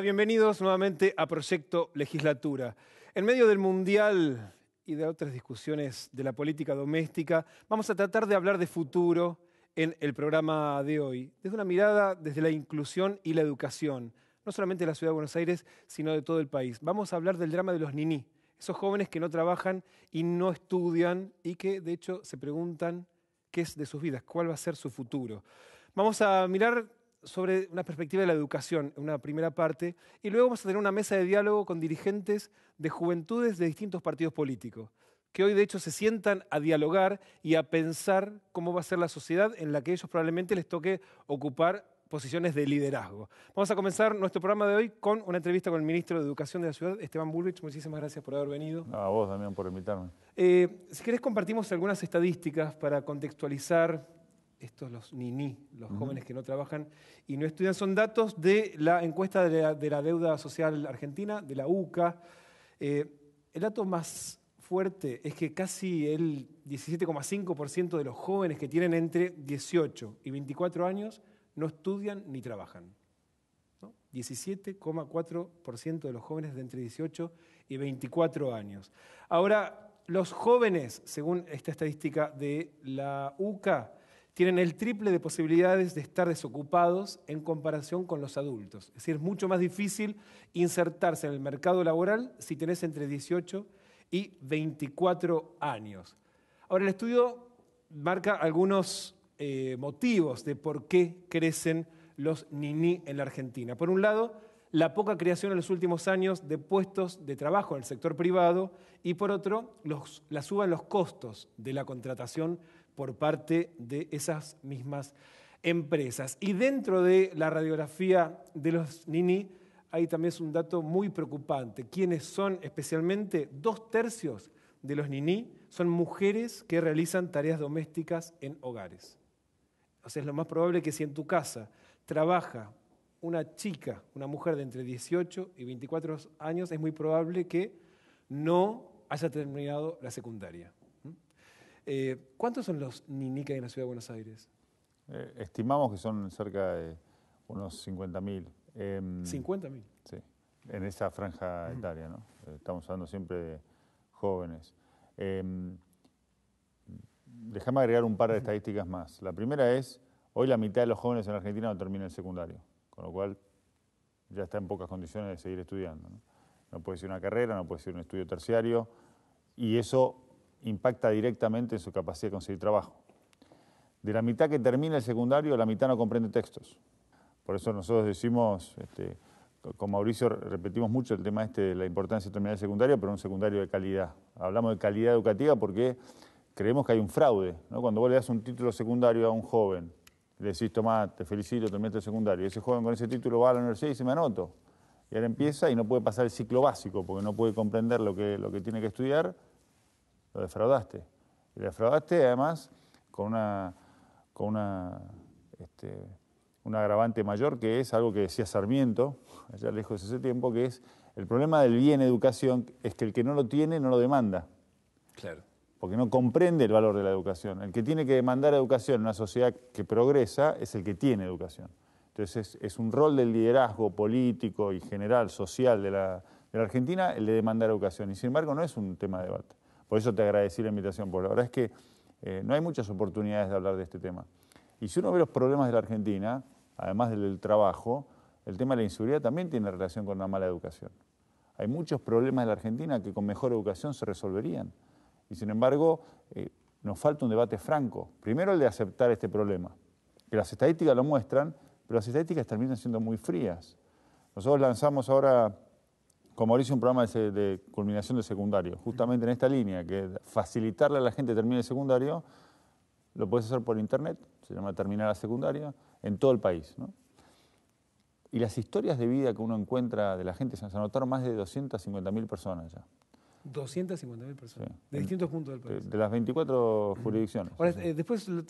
bienvenidos nuevamente a Proyecto Legislatura. En medio del Mundial y de otras discusiones de la política doméstica, vamos a tratar de hablar de futuro en el programa de hoy, desde una mirada desde la inclusión y la educación, no solamente de la ciudad de Buenos Aires, sino de todo el país. Vamos a hablar del drama de los niní, esos jóvenes que no trabajan y no estudian y que de hecho se preguntan qué es de sus vidas, cuál va a ser su futuro. Vamos a mirar sobre una perspectiva de la educación, una primera parte, y luego vamos a tener una mesa de diálogo con dirigentes de juventudes de distintos partidos políticos, que hoy de hecho se sientan a dialogar y a pensar cómo va a ser la sociedad en la que ellos probablemente les toque ocupar posiciones de liderazgo. Vamos a comenzar nuestro programa de hoy con una entrevista con el ministro de Educación de la ciudad, Esteban Bulvich. Muchísimas gracias por haber venido. a vos también por invitarme. Eh, si querés compartimos algunas estadísticas para contextualizar estos los niní, los jóvenes que no trabajan y no estudian, son datos de la encuesta de la, deuda social argentina, de la UCA. Eh, el dato más fuerte es que casi el 17,5% de los jóvenes que tienen entre 18 y 24 años no estudian ni trabajan. 17,4% de los jóvenes de entre 18 y 24 años. Ahora, los jóvenes, según esta estadística de la UCA, tienen el triple de posibilidades de estar desocupados en comparación con los adultos. Es decir, es mucho más difícil insertarse en el mercado laboral si tenés entre 18 y 24 años. Ahora, el estudio marca algunos eh, motivos de por qué crecen los ninis en la Argentina. Por un lado, la poca creación en los últimos años de puestos de trabajo en el sector privado y por otro, la suba en los costos de la contratación por parte de esas mismas empresas. Y dentro de la radiografía de los Nini hay también un dato muy preocupante. Quienes son especialmente? Dos tercios de los Nini son mujeres que realizan tareas domésticas en hogares. O sea, es lo más probable que si en tu casa trabaja una chica, una mujer de entre 18 y 24 años, es muy probable que no haya terminado la secundaria. Eh, ¿Cuántos son los NINICA en la ciudad de Buenos Aires? Eh, estimamos que son cerca de unos 50.000. ¿50.000? Em, sí, en esa franja etaria, ¿no? Eh, estamos hablando siempre de jóvenes. Em, déjame agregar un par de estadísticas más. La primera es, hoy la mitad de los jóvenes en Argentina no termina el secundario, con lo cual ya está en pocas condiciones de seguir estudiando. No, no puede ser una carrera, no puede ser un estudio terciario, y eso impacta directamente en su capacidad de conseguir trabajo. De la mitad que termina el secundario, la mitad no comprende textos. Por eso nosotros decimos, este, con Mauricio repetimos mucho el tema este de la importancia de terminar el secundario, pero un secundario de calidad. Hablamos de calidad educativa porque creemos que hay un fraude. Cuando vos le das un título secundario a un joven, le decís, toma te felicito, terminaste el secundario, ese joven con ese título va a la universidad y se me anoto. Y ahora empieza y no puede pasar el ciclo básico porque no puede comprender lo que tiene que estudiar lo defraudaste. Y lo defraudaste además con una, con una, este, un agravante mayor que es algo que decía Sarmiento, allá lejos de ese tiempo, que es el problema del bien educación es que el que no lo tiene no lo demanda. Claro. Porque no comprende el valor de la educación. El que tiene que demandar educación en una sociedad que progresa es el que tiene educación. Entonces es, un rol del liderazgo político y general, social de la, de la Argentina el de demandar educación. Y sin embargo no es un tema de debate. Por eso te agradecí la invitación, porque la verdad es que eh, no hay muchas oportunidades de hablar de este tema. Y si uno ve los problemas de la Argentina, además del trabajo, el tema de la inseguridad también tiene relación con la mala educación. Hay muchos problemas de la Argentina que con mejor educación se resolverían. Y sin embargo, eh, nos falta un debate franco. Primero el de aceptar este problema, que las estadísticas lo muestran, pero las estadísticas terminan siendo muy frías. Nosotros lanzamos ahora ahora hice un programa de, culminación de secundario, justamente en esta línea, que facilitarle a la gente terminar el secundario, lo puedes hacer por internet, se llama Terminar la Secundaria, en todo el país. Y las historias de vida que uno encuentra de la gente, se anotaron más de 250.000 personas ya. 250.000 personas, de distintos puntos del país. De las 24 jurisdicciones. Ahora, eh, después igual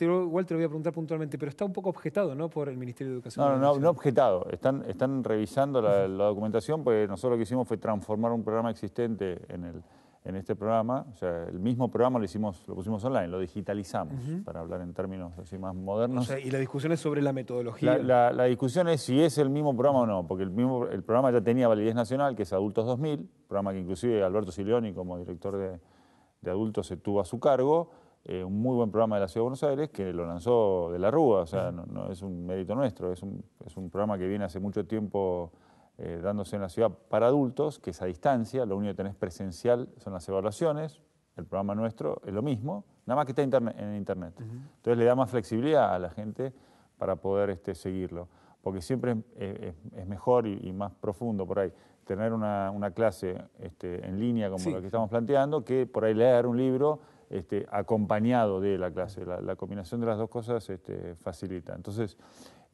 te lo voy a preguntar puntualmente, pero está un poco objetado, ¿no?, por el Ministerio de Educación. No, no, no, objetado. Están, están revisando la, documentación, porque nosotros lo que hicimos fue transformar un programa existente en el en este programa, o sea, el mismo programa lo hicimos, lo pusimos online, lo digitalizamos, para hablar en términos así más modernos. y la discusión es sobre la metodología. La, discusión es si es el mismo programa o no, porque el, mismo, el programa ya tenía validez nacional, que es Adultos 2000, programa que inclusive Alberto Silioni como director de, Adultos se tuvo a su cargo, eh, un muy buen programa de la Ciudad de Buenos Aires que lo lanzó de la Rúa, o sea, no, no, es un mérito nuestro, es un, es un programa que viene hace mucho tiempo eh, dándose en la ciudad para adultos, que es a distancia, lo único que tenés presencial son las evaluaciones, el programa nuestro es lo mismo, nada más que está en internet. Entonces le da más flexibilidad a la gente para poder este, seguirlo, porque siempre es, mejor y, más profundo por ahí tener una, clase este, en línea como la que estamos planteando, que por ahí leer un libro este, acompañado de la clase. La, combinación de las dos cosas este, facilita. Entonces,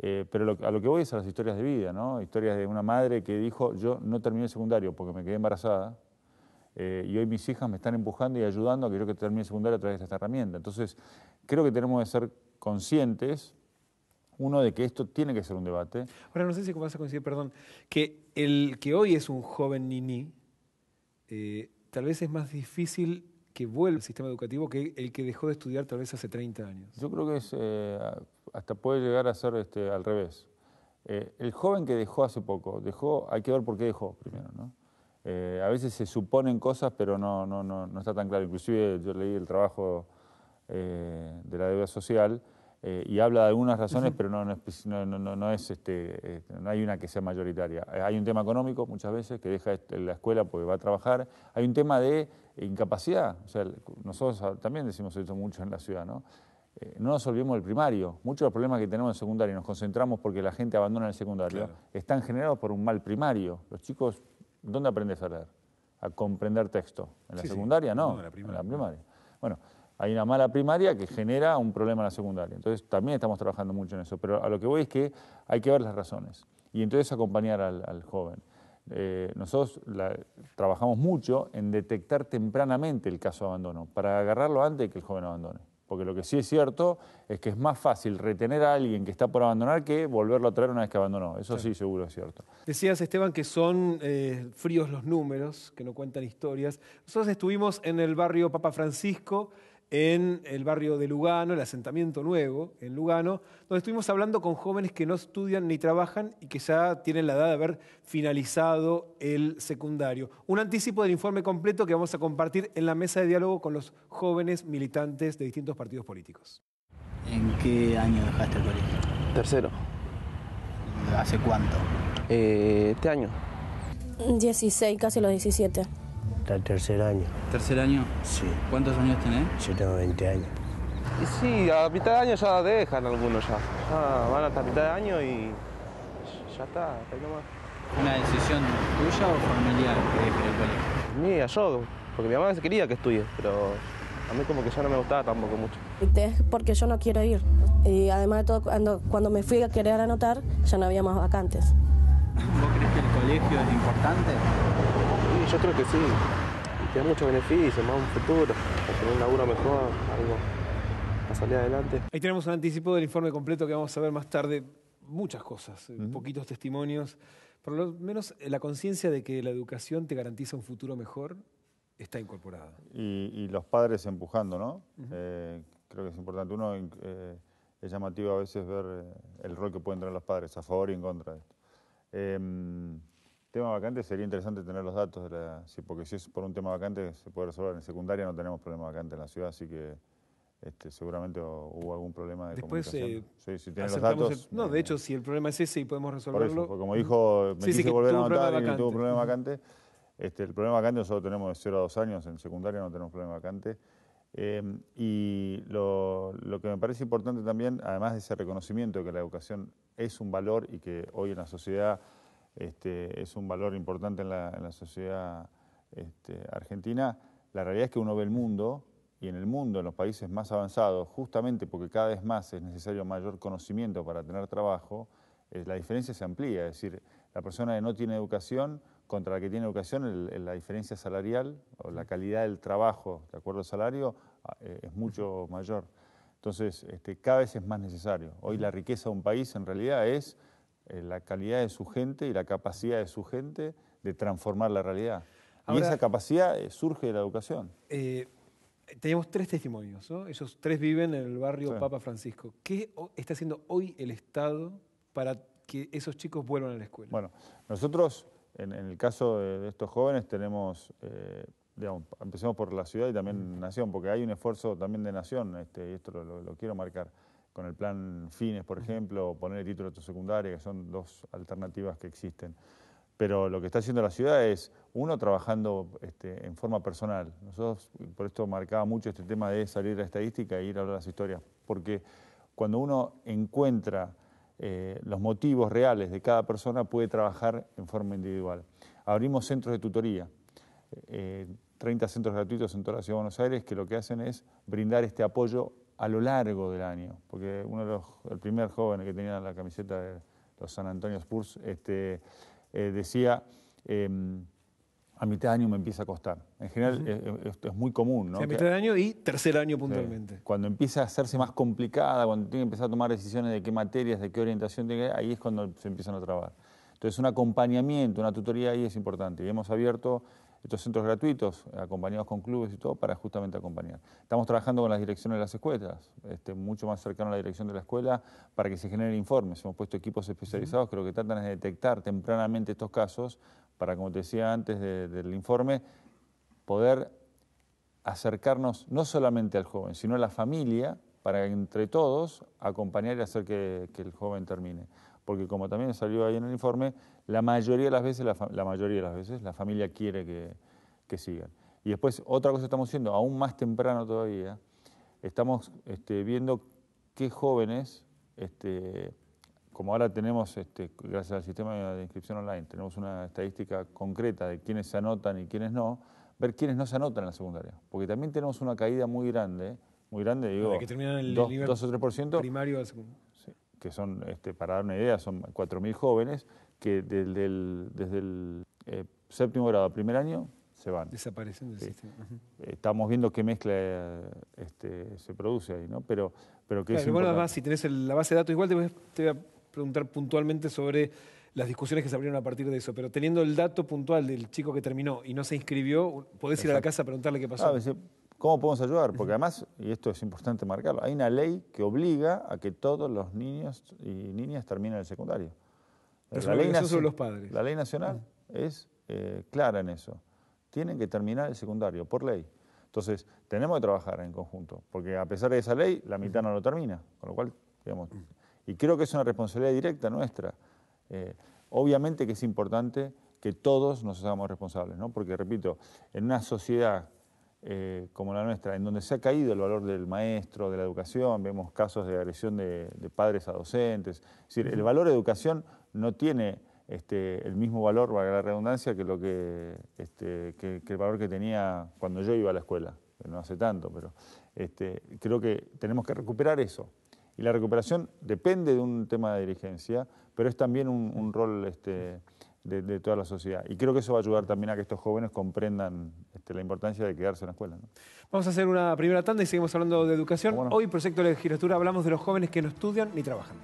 eh, pero a lo que voy es a las historias de vida, ¿no? Historias de una madre que dijo, yo no terminé el secundario porque me quedé embarazada eh, y hoy mis hijas me están empujando y ayudando a que yo termine el secundario a través de esta herramienta. Entonces, creo que tenemos que ser conscientes, uno, de que esto tiene que ser un debate. Ahora, no sé si vas a coincidir, perdón, que el que hoy es un joven niní, eh, tal vez es más difícil que vuelve al sistema educativo que el que dejó de estudiar tal vez hace 30 años? Yo creo que es, eh, hasta puede llegar a ser este, al revés. Eh, el joven que dejó hace poco, dejó, hay que ver por qué dejó primero, eh, a veces se suponen cosas, pero no, no, no, está tan claro. Inclusive yo leí el trabajo de la deuda social y habla de algunas razones, pero no, no, es, este, este, no hay una que sea mayoritaria. Hay un tema económico muchas veces que deja la escuela porque va a trabajar. Hay un tema de incapacidad. O sea, nosotros también decimos esto mucho en la ciudad, ¿no? Eh, no nos olvidemos del primario. Muchos de los problemas que tenemos en secundaria, nos concentramos porque la gente abandona el secundario, están generados por un mal primario. Los chicos, ¿dónde aprendes a leer? A comprender texto. En la secundaria no, en la primaria. Bueno, hay una mala primaria que genera un problema en la secundaria. Entonces también estamos trabajando mucho en eso. Pero a lo que voy es que hay que ver las razones y entonces acompañar al, al joven. Eh, nosotros trabajamos mucho en detectar tempranamente el caso de abandono, para agarrarlo antes de que el joven abandone. Porque lo que sí es cierto es que es más fácil retener a alguien que está por abandonar que volverlo a traer una vez que abandonó. Eso sí, seguro es cierto. Decías, Esteban, que son eh, fríos los números, que no cuentan historias. Nosotros estuvimos en el barrio Papa Francisco, en el barrio de Lugano, el asentamiento nuevo en Lugano, donde estuvimos hablando con jóvenes que no estudian ni trabajan y que ya tienen la edad de haber finalizado el secundario. Un anticipo del informe completo que vamos a compartir en la mesa de diálogo con los jóvenes militantes de distintos partidos políticos. ¿En qué año dejaste el colegio? Tercero. ¿Hace cuánto? Eh, este año. 16, casi los 17. Hasta tercer año. ¿Tercer año? Sí. ¿Cuántos años tenés? Yo tengo 20 años. Y sí, a mitad de año ya dejan algunos ya. van hasta mitad de año y ya está, está ¿Una decisión tuya o familiar Mía, yo, porque mi mamá se quería que estudie, pero a mí como que ya no me gustaba tampoco mucho. Es porque yo no quiero ir. Y además de todo, cuando, cuando me fui a querer anotar, ya no había más vacantes. ¿Vos crees que el colegio es importante? yo creo que sí. Y te da mucho beneficio, más un futuro, para tener un laburo mejor, algo para salir adelante. Ahí tenemos un anticipo del informe completo que vamos a ver más tarde. Muchas cosas, eh, poquitos testimonios. Por lo menos eh, la conciencia de que la educación te garantiza un futuro mejor está incorporada. Y, los padres empujando, ¿no? Eh, creo que es importante. Uno es llamativo a veces ver el rol que pueden tener los padres a favor y en contra de esto. Em, Tema vacante sería interesante tener los datos, de porque si es por un tema vacante se puede resolver. En secundaria no tenemos problema vacante en la ciudad, así que este, seguramente hubo algún problema de Después, comunicación. Eh, si datos. no, de eh, hecho, si el problema es ese y podemos resolverlo. como dijo, me quise volver a anotar y tuvo un problema vacante. Este, el problema vacante nosotros tenemos de 0 a 2 años, en secundaria no tenemos problema vacante. Em, y lo, lo, que me parece importante también, además de ese reconocimiento de que la educación es un valor y que hoy en la sociedad este, es un valor importante en la, sociedad este, argentina. La realidad es que uno ve el mundo y en el mundo, en los países más avanzados, justamente porque cada vez más es necesario mayor conocimiento para tener trabajo, eh, la diferencia se amplía. Es decir, la persona que no tiene educación contra la que tiene educación, la diferencia salarial o la calidad del trabajo de acuerdo al salario ah, eh, es mucho mayor. Entonces, este, cada vez es más necesario. Hoy la riqueza de un país en realidad es eh, la calidad de su gente y la capacidad de su gente de transformar la realidad. y esa capacidad eh, surge de la educación. Eh, tenemos tres testimonios, esos Ellos tres viven en el barrio Papa Francisco. ¿Qué está haciendo hoy el Estado para que esos chicos vuelvan a la escuela? Bueno, nosotros, en, el caso de, estos jóvenes, tenemos... Digamos, empecemos por la ciudad y también mm. nación, porque hay un esfuerzo también de nación, este, y esto lo quiero marcar con el plan FINES, por ejemplo, o poner el título de secundaria, que son dos alternativas que existen. Pero lo que está haciendo la ciudad es, uno, trabajando este, en forma personal. Nosotros, por esto marcaba mucho este tema de salir de la estadística e ir a hablar las historias, porque cuando uno encuentra eh, los motivos reales de cada persona, puede trabajar en forma individual. Abrimos centros de tutoría. 30 eh, eh, centros gratuitos en toda la ciudad de Buenos Aires que lo que hacen es brindar este apoyo a lo largo del año, porque uno de los, primeros jóvenes que tenía la camiseta de los San Antonio Spurs este, eh, decía, em, a mitad de año me empieza a costar. En general eh, eh, esto es, muy común, ¿no? a mitad de año y tercer año puntualmente. Cuando empieza a hacerse más complicada, cuando tiene que empezar a tomar decisiones de qué materias, de qué orientación tiene, ahí es cuando se empiezan a trabar. Entonces un acompañamiento, una tutoría ahí es importante. Y hemos abierto estos centros gratuitos, acompañados con clubes y todo, para justamente acompañar. Estamos trabajando con las direcciones de las escuelas, este, mucho más cercano a la dirección de la escuela, para que se generen informes. Hemos puesto equipos especializados que lo que tratan de detectar tempranamente estos casos, para, como te decía antes del informe, poder acercarnos no solamente al joven, sino a la familia, para entre todos acompañar y hacer que, que el joven termine. Porque como también salió ahí en el informe, la mayoría de las veces, la, mayoría de las veces, la familia quiere que, sigan. Y después, otra cosa estamos haciendo, aún más temprano todavía, estamos este, viendo qué jóvenes, este, como ahora tenemos, este, gracias al sistema de inscripción online, tenemos una estadística concreta de quiénes se anotan y quiénes no, ver quiénes no se anotan en la secundaria. Porque también tenemos una caída muy grande, muy grande, digo, que terminan dos, o 3% primario al que son, este, para dar una idea, son 4.000 jóvenes que desde el, eh, séptimo grado primer año se van. Desaparecen del sistema. Estamos viendo qué mezcla este, se produce ahí, ¿no? Pero, pero es claro, además, si tenés la base de datos igual, te voy, a preguntar puntualmente sobre las discusiones que se abrieron a partir de eso, pero teniendo el dato puntual del chico que terminó y no se inscribió, podés ir a la casa a preguntarle qué pasó. Ah, ¿Cómo podemos ayudar? Porque además, y esto es importante marcarlo, hay una ley que obliga a que todos los niños y niñas terminen el secundario. Pero la ley los padres. La ley nacional es eh, clara en eso. Tienen que terminar el secundario, por ley. Entonces, tenemos que trabajar en conjunto, porque a pesar de esa ley, la mitad no lo termina. Con lo cual, digamos, y creo que es una responsabilidad directa nuestra. Eh, obviamente que es importante que todos nos hagamos responsables, ¿no? Porque, repito, en una sociedad eh, como la nuestra, en donde se ha caído el valor del maestro, de la educación, vemos casos de agresión de, padres a docentes. Es decir, el valor de educación no tiene este, el mismo valor, valga la redundancia, que, lo este, que, el valor que tenía cuando yo iba a la escuela, no hace tanto, pero este, creo que tenemos que recuperar eso. Y la recuperación depende de un tema de dirigencia, pero es también un, rol este, de, toda la sociedad. Y creo que eso va a ayudar también a que estos jóvenes comprendan este, la importancia de quedarse en la escuela. Vamos a hacer una primera tanda y seguimos hablando de educación. Hoy, Proyecto de Legislatura, hablamos de los jóvenes que no estudian ni trabajan.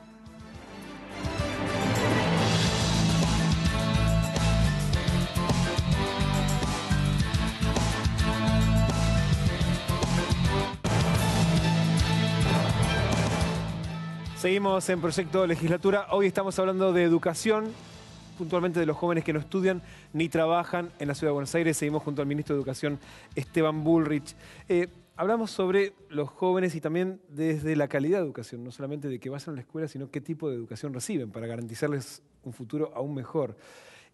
Seguimos en Proyecto Legislatura. Hoy estamos hablando de educación puntualmente de los jóvenes que no estudian ni trabajan en la Ciudad de Buenos Aires. Seguimos junto al ministro de Educación, Esteban Bullrich. Eh, hablamos sobre los jóvenes y también desde la calidad de educación, no solamente de que vayan a la escuela, sino qué tipo de educación reciben para garantizarles un futuro aún mejor.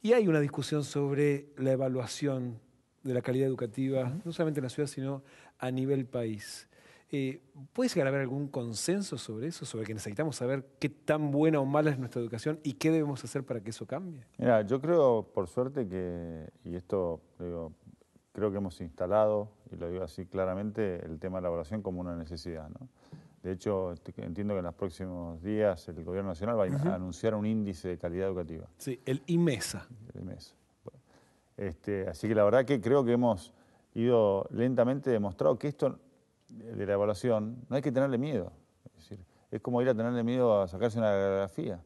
Y hay una discusión sobre la evaluación de la calidad educativa, no solamente en la ciudad, sino a nivel país. Eh, ¿Puede llegar a haber algún consenso sobre eso, sobre que necesitamos saber qué tan buena o mala es nuestra educación y qué debemos hacer para que eso cambie? Mira, yo creo, por suerte, que, y esto creo que hemos instalado, y lo digo así claramente, el tema de la evaluación como una necesidad. De hecho, este, entiendo que en los próximos días el Gobierno Nacional va a anunciar un índice de calidad educativa. Sí, el IMESA. El IMESA. Este, así que la verdad que creo que hemos ido lentamente demostrado que esto de la evaluación, no hay que tenerle miedo. Es, como ir a tenerle miedo a sacarse una radiografía.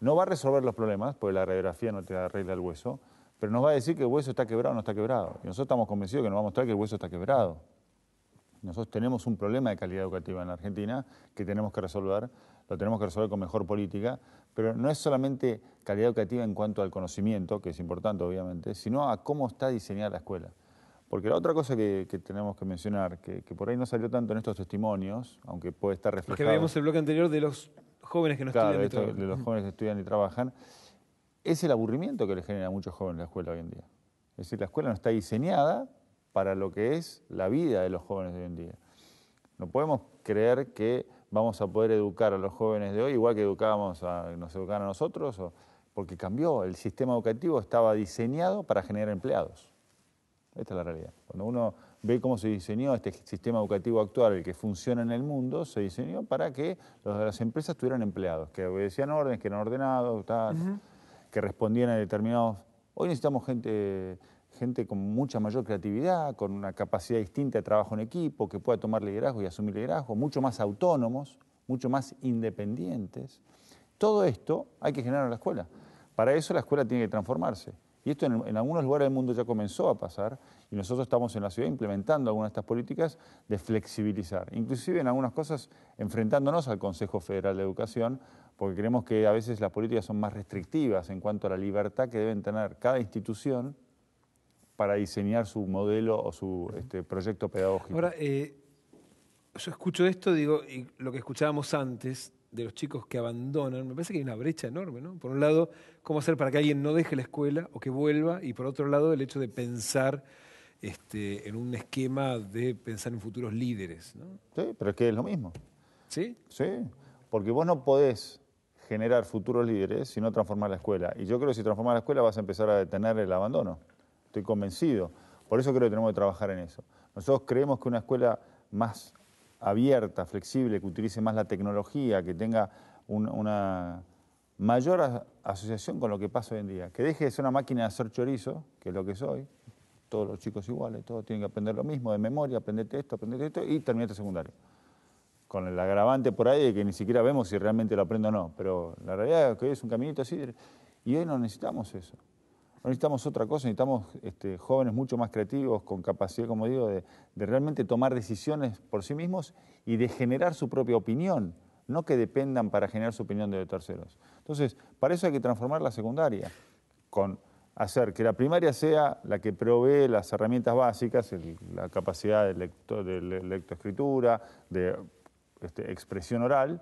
No va a resolver los problemas, porque la radiografía no te arregla el hueso, pero nos va a decir que el hueso está quebrado o no está quebrado. Y nosotros estamos convencidos que nos va a mostrar que el hueso está quebrado. Nosotros tenemos un problema de calidad educativa en Argentina que tenemos que resolver, lo tenemos que resolver con mejor política, pero no es solamente calidad educativa en cuanto al conocimiento, que es importante obviamente, sino a cómo está diseñada la escuela. Porque la otra cosa que, tenemos que mencionar, que, por ahí no salió tanto en estos testimonios, aunque puede estar reflejado... Que veíamos el bloque anterior de los jóvenes que no estudian y de los jóvenes que estudian y trabajan, es el aburrimiento que le genera a muchos jóvenes la escuela hoy en día. Es decir, la escuela no está diseñada para lo que es la vida de los jóvenes de hoy en día. No podemos creer que vamos a poder educar a los jóvenes de hoy igual que educábamos a, nos educaron a nosotros, o, porque cambió, el sistema educativo estaba diseñado para generar empleados. Esta es la realidad. Cuando uno ve cómo se diseñó este sistema educativo actual, el que funciona en el mundo, se diseñó para que los de las empresas tuvieran empleados, que obedecían órdenes, que eran ordenados, que respondían a determinados... Hoy necesitamos gente, gente con mucha mayor creatividad, con una capacidad distinta de trabajo en equipo, que pueda tomar liderazgo y asumir liderazgo, mucho más autónomos, mucho más independientes. Todo esto hay que generar en la escuela. Para eso la escuela tiene que transformarse. Y esto en, algunos lugares del mundo ya comenzó a pasar y nosotros estamos en la ciudad implementando algunas de estas políticas de flexibilizar, inclusive en algunas cosas enfrentándonos al Consejo Federal de Educación, porque creemos que a veces las políticas son más restrictivas en cuanto a la libertad que deben tener cada institución para diseñar su modelo o su este, proyecto pedagógico. Ahora, eh, yo escucho esto, digo, y lo que escuchábamos antes de los chicos que abandonan, me parece que hay una brecha enorme, ¿no? Por un lado, cómo hacer para que alguien no deje la escuela o que vuelva, y por otro lado el hecho de pensar este, en un esquema de pensar en futuros líderes. Sí, pero es que es lo mismo. ¿Sí? Sí, porque vos no podés generar futuros líderes si no transformas la escuela. Y yo creo que si transformas la escuela vas a empezar a detener el abandono. Estoy convencido. Por eso creo que tenemos que trabajar en eso. Nosotros creemos que una escuela más abierta, flexible, que utilice más la tecnología, que tenga una mayor asociación con lo que pasa hoy en día. Que deje de ser una máquina de hacer chorizo, que es lo que soy, todos los chicos iguales, todos tienen que aprender lo mismo de memoria, aprendete esto, aprendete esto y terminate este secundario. Con el agravante por ahí de que ni siquiera vemos si realmente lo aprendo o no, pero la realidad es que hoy es un caminito así y hoy no necesitamos eso. No necesitamos otra cosa, necesitamos este, jóvenes mucho más creativos, con capacidad, como digo, de, de realmente tomar decisiones por sí mismos y de generar su propia opinión, no que dependan para generar su opinión de terceros. Entonces, para eso hay que transformar la secundaria, con hacer que la primaria sea la que provee las herramientas básicas, la capacidad de, lectoescritura, de este, expresión oral,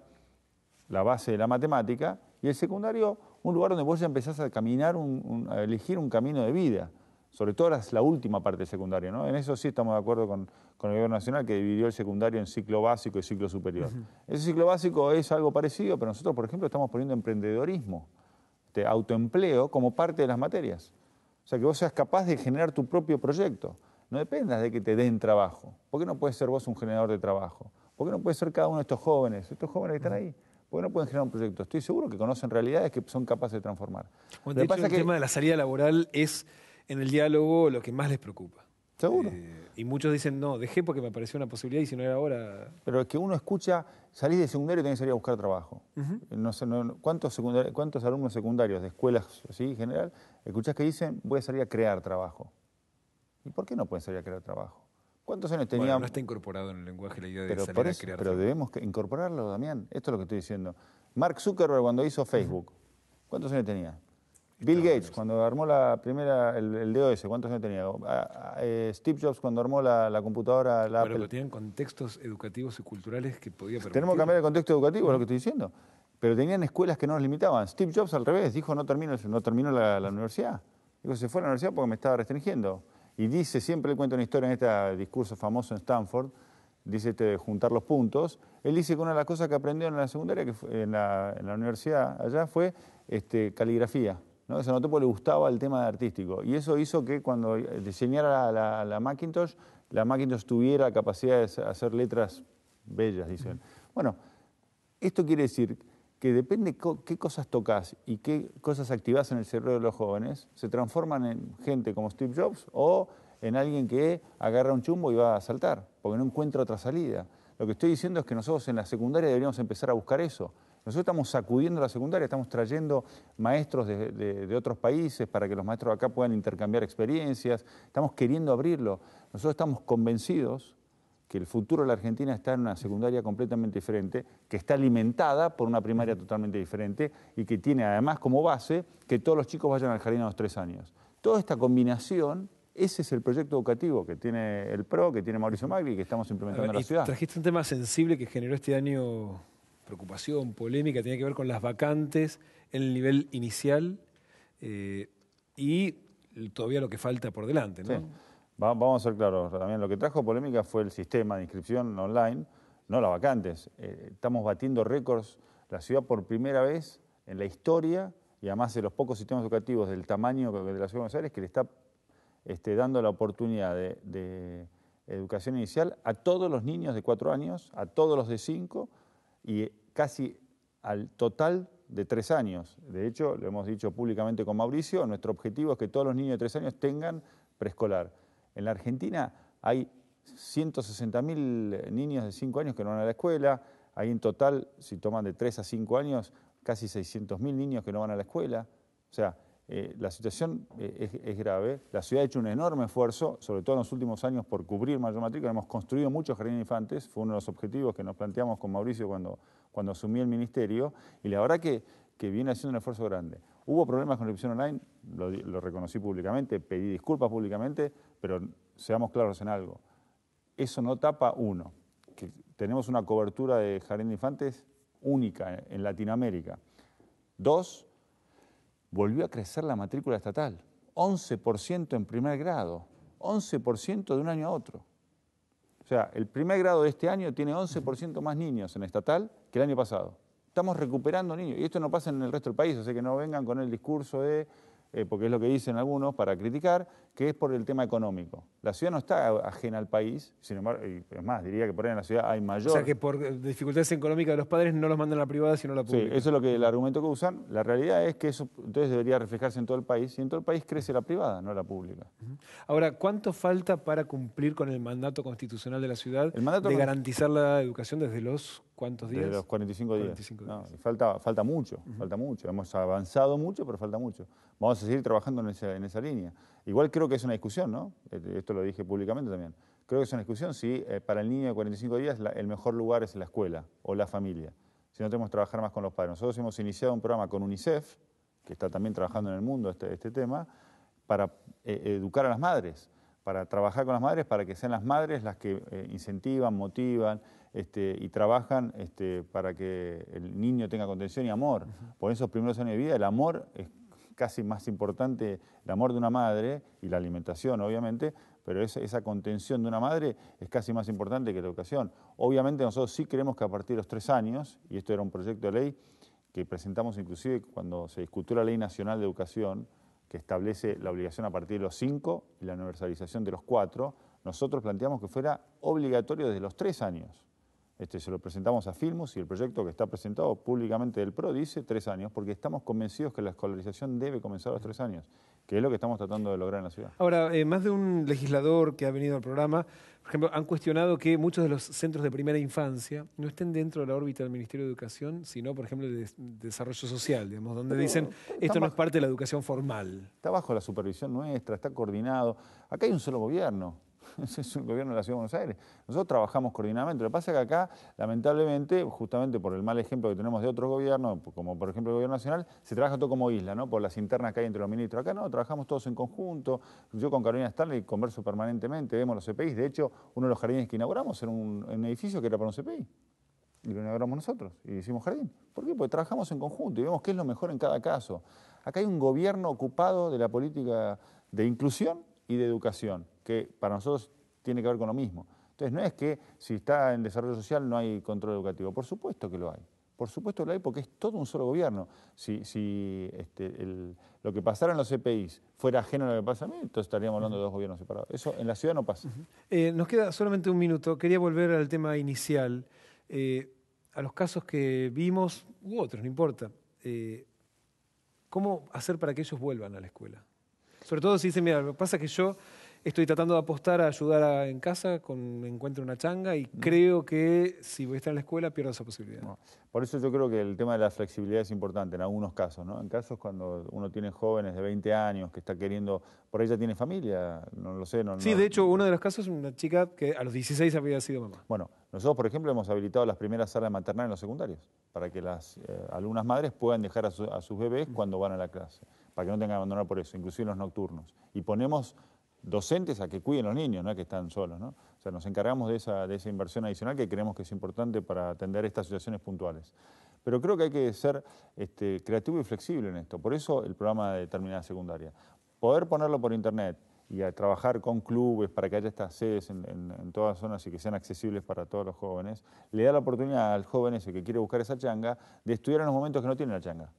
la base de la matemática, y el secundario un lugar donde vos ya empezás a caminar, a elegir un camino de vida sobre todo es la última parte del secundario. ¿no? En eso sí estamos de acuerdo con, el Gobierno Nacional, que dividió el secundario en ciclo básico y ciclo superior. Ese ciclo básico es algo parecido, pero nosotros, por ejemplo, estamos poniendo emprendedorismo, este, autoempleo, como parte de las materias. O sea, que vos seas capaz de generar tu propio proyecto. No dependas de que te den trabajo. ¿Por qué no puedes ser vos un generador de trabajo? ¿Por qué no puedes ser cada uno de estos jóvenes, estos jóvenes que están ahí? ¿Por qué no pueden generar un proyecto? Estoy seguro que conocen realidades que son capaces de transformar. el tema de la salida laboral es en el diálogo lo que más les preocupa. Seguro. Eh, y muchos dicen, no, dejé porque me pareció una posibilidad y si no era ahora... Pero es que uno escucha, salís de secundario y tenés que salir a buscar trabajo. no sé, ¿cuántos, alumnos secundarios de escuelas así en general escuchás que dicen, voy a salir a crear trabajo? ¿Y por qué no pueden salir a crear trabajo? ¿Cuántos años teníamos? no está incorporado en el lenguaje la idea de pero salir a crear Pero debemos incorporarlo, Damián. Esto es lo que estoy diciendo. Mark Zuckerberg cuando hizo Facebook, ¿cuántos años tenía? Bill Gates, cuando armó la primera, el, DOS, ¿cuántos años tenía? Ah, ah, eh, Steve Jobs, cuando armó la, computadora, la Pero tenían contextos educativos y culturales que podía permitir. Tenemos que cambiar el contexto educativo, es lo que estoy diciendo. Pero tenían escuelas que no nos limitaban. Steve Jobs, al revés, dijo, no termino, no termino la, universidad. Dijo, se fue a la universidad porque me estaba restringiendo. Y dice, siempre le cuento una historia en este discurso famoso en Stanford, dice este, de juntar los puntos. Él dice que una de las cosas que aprendió en la secundaria, que en, la, en, la, universidad allá, fue este, caligrafía. ¿no? porque le gustaba el tema artístico y eso hizo que cuando eh, diseñara la, Macintosh, la Macintosh tuviera capacidad de hacer letras bellas, dicen. Bueno, esto quiere decir que depende qué cosas tocas y qué cosas activas en el cerebro de los jóvenes, se transforman en gente como Steve Jobs o en alguien que agarra un chumbo y va a saltar, porque no encuentra otra salida. Lo que estoy diciendo es que nosotros en la secundaria deberíamos empezar a buscar eso. Nosotros estamos sacudiendo la secundaria, estamos trayendo maestros de, otros países para que los maestros acá puedan intercambiar experiencias, estamos queriendo abrirlo. Nosotros estamos convencidos que el futuro de la Argentina está en una secundaria completamente diferente, que está alimentada por una primaria totalmente diferente y que tiene además como base que todos los chicos vayan al jardín a los tres años. Toda esta combinación ese es el proyecto educativo que tiene el PRO, que tiene Mauricio Magri, que estamos implementando en la ciudad. Trajiste un tema sensible que generó este año preocupación, polémica, tenía que ver con las vacantes en el nivel inicial eh, y todavía lo que falta por delante. vamos a ser claros, también lo que trajo polémica fue el sistema de inscripción online, no las vacantes. Eh, estamos batiendo récords, la ciudad por primera vez en la historia y además de los pocos sistemas educativos del tamaño de la ciudad de Buenos Aires que le está este, dando la oportunidad de, educación inicial a todos los niños de cuatro años, a todos los de 5, y casi al total de tres años. De hecho, lo hemos dicho públicamente con Mauricio, nuestro objetivo es que todos los niños de tres años tengan preescolar. En la Argentina hay 160.000 eh, niños de cinco años que no van a la escuela, hay en total, si toman de tres a cinco años, casi 600.000 niños que no van a la escuela. O sea, eh, la situación eh, es, grave. La ciudad ha hecho un enorme esfuerzo, sobre todo en los últimos años, por cubrir mayor matrícula. Hemos construido muchos jardines infantes, fue uno de los objetivos que nos planteamos con Mauricio cuando, cuando asumí el ministerio, y la verdad que, viene haciendo un esfuerzo grande. Hubo problemas con la inscripción online, lo, reconocí públicamente, pedí disculpas públicamente, pero seamos claros en algo. Eso no tapa uno, que tenemos una cobertura de jardines de infantes única en Latinoamérica. Dos, volvió a crecer la matrícula estatal, 11% en primer grado, 11% de un año a otro. O sea, el primer grado de este año tiene 11% más niños en estatal que el año pasado. Estamos recuperando niños. Y esto no pasa en el resto del país, o sea que no vengan con el discurso de eh, porque es lo que dicen algunos para criticar, que es por el tema económico. La ciudad no está ajena al país, sin embargo, es más, diría que por ahí en la ciudad hay mayor... O sea, que por dificultades económicas de los padres no los mandan a la privada, sino a la pública. Sí, eso es lo que el argumento que usan. La realidad es que eso entonces debería reflejarse en todo el país, y en todo el país crece la privada, no la pública. Ahora, ¿cuánto falta para cumplir con el mandato constitucional de la ciudad de garantizar la educación desde los cuántos días? Desde los 45 días. falta, falta mucho, falta mucho. Hemos avanzado mucho, pero falta mucho vamos a seguir trabajando en esa, línea. Igual creo que es una discusión, ¿no? Eh, esto lo dije públicamente también. Creo que es una discusión si eh, para el niño de 45 días el mejor lugar es la escuela o la familia. Si no tenemos que trabajar más con los padres. Nosotros hemos iniciado un programa con UNICEF, que está también trabajando en el mundo este, este tema, para eh, educar a las madres, para trabajar con las madres, para que sean las madres las que incentivan, motivan este, y trabajan este, para que el niño tenga contención y amor. Por esos primeros años de vida, el amor es casi más importante el amor de una madre y la alimentación, obviamente, pero esa, contención de una madre es casi más importante que la educación. Obviamente nosotros sí creemos que a partir de los tres años, y esto era un proyecto de ley que presentamos inclusive cuando se discutió la Ley Nacional de Educación, que establece la obligación a partir de los cinco y la universalización de los cuatro, nosotros planteamos que fuera obligatorio desde los tres años. Este, se lo presentamos a Filmus y el proyecto que está presentado públicamente del PRO dice tres años, porque estamos convencidos que la escolarización debe comenzar a los tres años, que es lo que estamos tratando de lograr en la ciudad. Ahora, eh, más de un legislador que ha venido al programa, por ejemplo, han cuestionado que muchos de los centros de primera infancia no estén dentro de la órbita del Ministerio de Educación, sino, por ejemplo, de, Desarrollo Social, digamos, donde dicen, esto no es parte de la educación formal. Está bajo la supervisión nuestra, está coordinado. Acá hay un solo gobierno. es el gobierno de la Ciudad de Buenos Aires. Nosotros trabajamos coordinadamente. Lo que pasa es que acá, lamentablemente, justamente por el mal ejemplo que tenemos de otros gobiernos, como por ejemplo el gobierno nacional, se trabaja todo como isla, ¿no? Por las internas que hay entre los ministros. Acá no, trabajamos todos en conjunto. Yo con Carolina Stanley converso permanentemente, vemos los CPIs. De hecho, uno de los jardines que inauguramos era un, edificio que era para un CPI y lo inauguramos nosotros y hicimos jardín. ¿Por qué? Porque trabajamos en conjunto y vemos qué es lo mejor en cada caso. Acá hay un gobierno ocupado de la política de inclusión y de educación que para nosotros tiene que ver con lo mismo. Entonces, no es que si está en desarrollo social no hay control educativo, por supuesto que lo hay. Por supuesto que lo hay porque es todo un solo gobierno. Si, este, lo que pasara en los CPIs fuera ajeno a lo que pasa a mí, entonces estaríamos hablando de dos gobiernos separados. Eso en la ciudad no pasa. Eh, nos queda solamente un minuto. Quería volver al tema inicial, eh, a los casos que vimos u otros, no importa. Eh, ¿Cómo hacer para que ellos vuelvan a la escuela? Sobre todo si dicen, mira, lo que pasa es que yo Estoy tratando de apostar a ayudar en casa con encuentro una changa y mm. creo que si voy a estar en la escuela pierdo esa posibilidad. Por eso yo creo que el tema de la flexibilidad es importante en algunos casos, ¿no? En casos cuando uno tiene jóvenes de 20 años que está queriendo, por ahí ya tiene familia, no lo sé. No, sí, de hecho uno de los casos es una chica que a los 16 había sido mamá. Bueno, nosotros por ejemplo hemos habilitado las primeras salas maternales en los secundarios para que las eh, algunas madres puedan dejar a, sus bebés mm. cuando van a la clase, para que no tengan que abandonar por eso, inclusive en los nocturnos. Y ponemos docentes a que cuiden los niños, no que están solos. ¿no? O sea, nos encargamos de esa, de esa inversión adicional que creemos que es importante para atender estas situaciones puntuales. Pero creo que hay que ser este, creativo y flexible en esto. Por eso el programa de terminada secundaria. Poder ponerlo por internet y a trabajar con clubes para que haya estas sedes en, todas las zonas y que sean accesibles para todos los jóvenes, le da la oportunidad al joven ese que quiere buscar esa changa de estudiar en los momentos que no tiene la changa.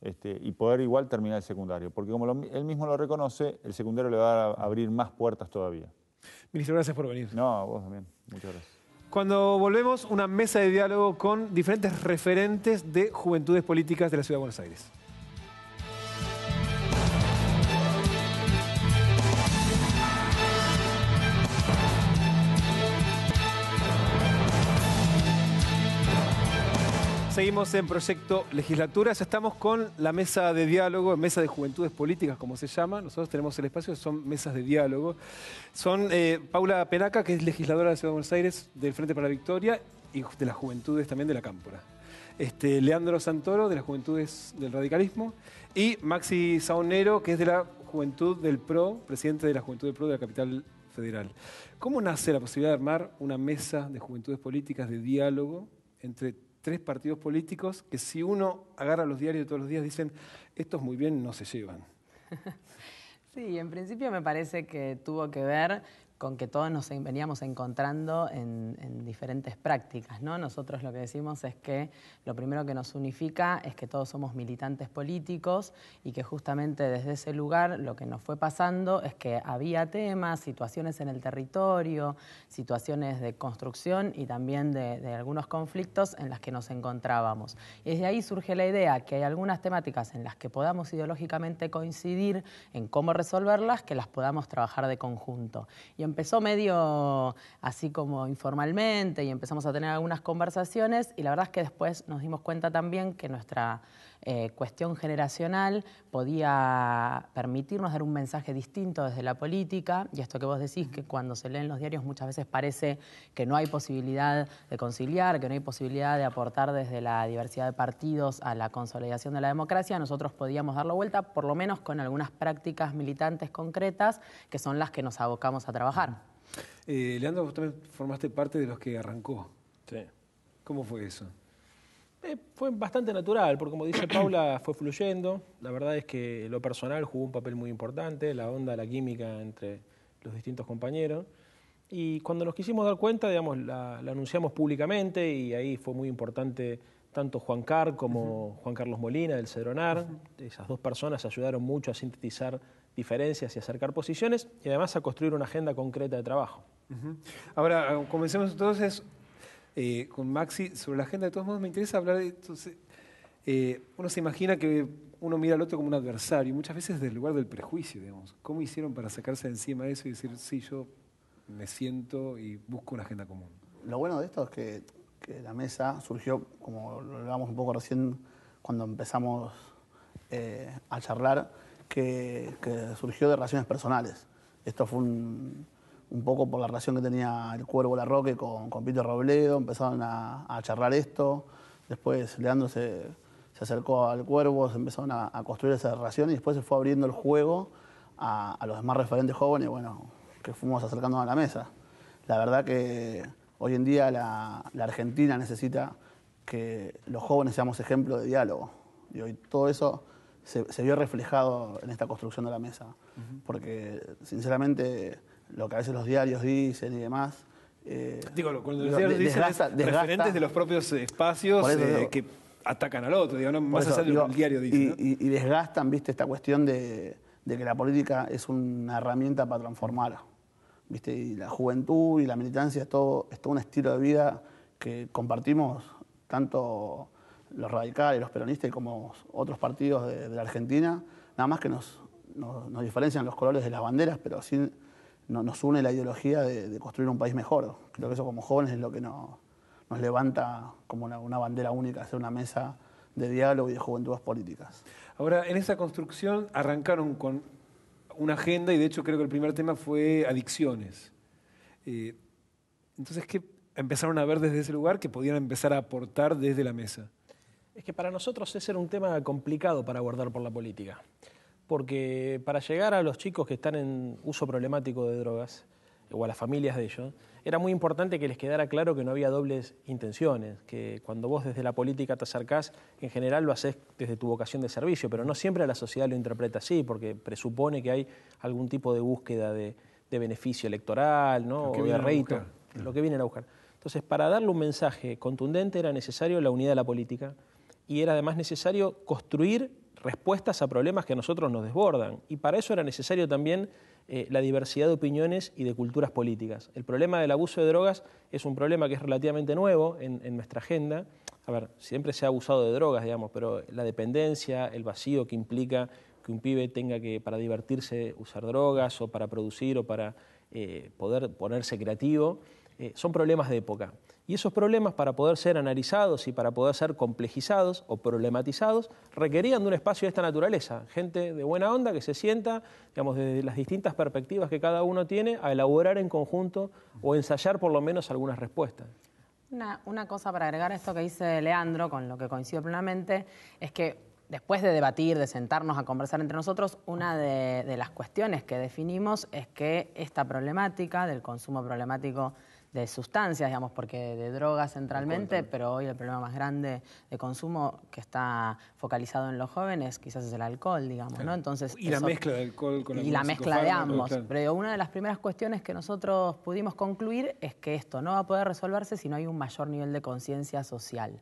Este, y poder igual terminar el secundario, porque como él mismo lo reconoce, el secundario le va a abrir más puertas todavía. Ministro, gracias por venir. No, vos también. Muchas gracias. Cuando volvemos, una mesa de diálogo con diferentes referentes de juventudes políticas de la Ciudad de Buenos Aires. seguimos en Proyecto Legislatura. Ya Estamos con la mesa de diálogo, mesa de juventudes políticas, como se llama. Nosotros tenemos el espacio, son mesas de diálogo. Son eh, Paula Penaca, que es legisladora de Ciudad de Buenos Aires, del Frente para la Victoria, y de las juventudes también de la Cámpora. Este, Leandro Santoro, de las juventudes del radicalismo, y Maxi Saunero, que es de la juventud del PRO, presidente de la juventud del PRO de la capital federal. ¿Cómo nace la posibilidad de armar una mesa de juventudes políticas de diálogo entre tres partidos políticos que si uno agarra los diarios todos los días dicen, estos muy bien no se llevan. Sí, en principio me parece que tuvo que ver con que todos nos veníamos encontrando en, diferentes prácticas. ¿no? Nosotros lo que decimos es que lo primero que nos unifica es que todos somos militantes políticos y que justamente desde ese lugar lo que nos fue pasando es que había temas, situaciones en el territorio, situaciones de construcción y también de, de algunos conflictos en las que nos encontrábamos. Y desde ahí surge la idea que hay algunas temáticas en las que podamos ideológicamente coincidir en cómo resolverlas, que las podamos trabajar de conjunto. Y empezó medio así como informalmente y empezamos a tener algunas conversaciones y la verdad es que después nos dimos cuenta también que nuestra eh, cuestión generacional podía permitirnos dar un mensaje distinto desde la política, y esto que vos decís, que cuando se leen los diarios muchas veces parece que no hay posibilidad de conciliar, que no hay posibilidad de aportar desde la diversidad de partidos a la consolidación de la democracia, nosotros podíamos dar la vuelta, por lo menos con algunas prácticas militantes concretas, que son las que nos abocamos a trabajar. Eh, Leandro, vos también formaste parte de los que arrancó. Sí. ¿Cómo fue eso? Eh, fue bastante natural, porque como dice Paula, fue fluyendo. La verdad es que lo personal jugó un papel muy importante, la onda, la química entre los distintos compañeros. Y cuando nos quisimos dar cuenta, digamos, la, anunciamos públicamente y ahí fue muy importante tanto Juan Car como Juan Carlos Molina del Cedronar. Esas dos personas ayudaron mucho a sintetizar diferencias y acercar posiciones y además a construir una agenda concreta de trabajo. Ahora, comencemos entonces eh, con Maxi sobre la agenda. De todos modos, me interesa hablar de... esto. Eh, uno se imagina que uno mira al otro como un adversario, muchas veces desde el lugar del prejuicio, digamos. ¿Cómo hicieron para sacarse de encima eso y decir, sí, yo me siento y busco una agenda común? Lo bueno de esto es que, la mesa surgió, como lo hablábamos un poco recién cuando empezamos eh, a charlar, que, que, surgió de relaciones personales. Esto fue un, un poco por la relación que tenía el Cuervo La Roque con, con Pito Robledo, empezaron a, charlar esto, después Leandro se, acercó al Cuervo, se empezaron a, construir esa relación y después se fue abriendo el juego a, los demás referentes jóvenes, bueno, que fuimos acercándonos a la mesa. La verdad que hoy en día la, Argentina necesita que los jóvenes seamos ejemplo de diálogo. Y hoy todo eso se, vio reflejado en esta construcción de la mesa. Porque, sinceramente, lo que a veces los diarios dicen y demás. Eh, digo, cuando los diarios dicen referentes de los propios espacios eh, que atacan al otro, más allá de lo que el diario dice. Y, desgastan, viste, esta cuestión de, que la política es una herramienta para transformar. ¿Viste? Y la juventud y la militancia es todo, es todo un estilo de vida que compartimos tanto los radicales, los peronistas como otros partidos de, la Argentina, nada más que nos, nos, nos diferencian los colores de las banderas, pero sin, nos une la ideología de, construir un país mejor. Creo que eso como jóvenes es lo que nos levanta como una, bandera única, hacer una mesa de diálogo y de juventudes políticas. Ahora, en esa construcción arrancaron con una agenda y de hecho creo que el primer tema fue adicciones. Eh, entonces, ¿qué empezaron a ver desde ese lugar que podían empezar a aportar desde la mesa? Es que para nosotros ese era un tema complicado para abordar por la política porque para llegar a los chicos que están en uso problemático de drogas, o a las familias de ellos, era muy importante que les quedara claro que no había dobles intenciones, que cuando vos desde la política te acercás, en general lo haces desde tu vocación de servicio, pero no siempre la sociedad lo interpreta así, porque presupone que hay algún tipo de búsqueda de, beneficio electoral, ¿no? o de reito, lo que viene a buscar. Entonces, para darle un mensaje contundente era necesario la unidad de la política y era además necesario construir respuestas a problemas que a nosotros nos desbordan. Y para eso era necesario también eh, la diversidad de opiniones y de culturas políticas. El problema del abuso de drogas es un problema que es relativamente nuevo en, nuestra agenda. A ver, siempre se ha abusado de drogas, digamos, pero la dependencia, el vacío que implica que un pibe tenga que, para divertirse, usar drogas o para producir o para eh, poder ponerse creativo, eh, son problemas de época. Y esos problemas, para poder ser analizados y para poder ser complejizados o problematizados, requerían de un espacio de esta naturaleza. Gente de buena onda que se sienta, digamos, desde las distintas perspectivas que cada uno tiene, a elaborar en conjunto o ensayar por lo menos algunas respuestas. Una, cosa para agregar a esto que dice Leandro, con lo que coincido plenamente, es que después de debatir, de sentarnos a conversar entre nosotros, una de, las cuestiones que definimos es que esta problemática del consumo problemático de sustancias, digamos, porque de drogas centralmente, pero hoy el problema más grande de consumo que está focalizado en los jóvenes quizás es el alcohol, digamos, ¿no? Entonces, y la mezcla de alcohol con Y la mezcla de ambos. Pero una de las primeras cuestiones que nosotros pudimos concluir es que esto no va a poder resolverse si no hay un mayor nivel de conciencia social.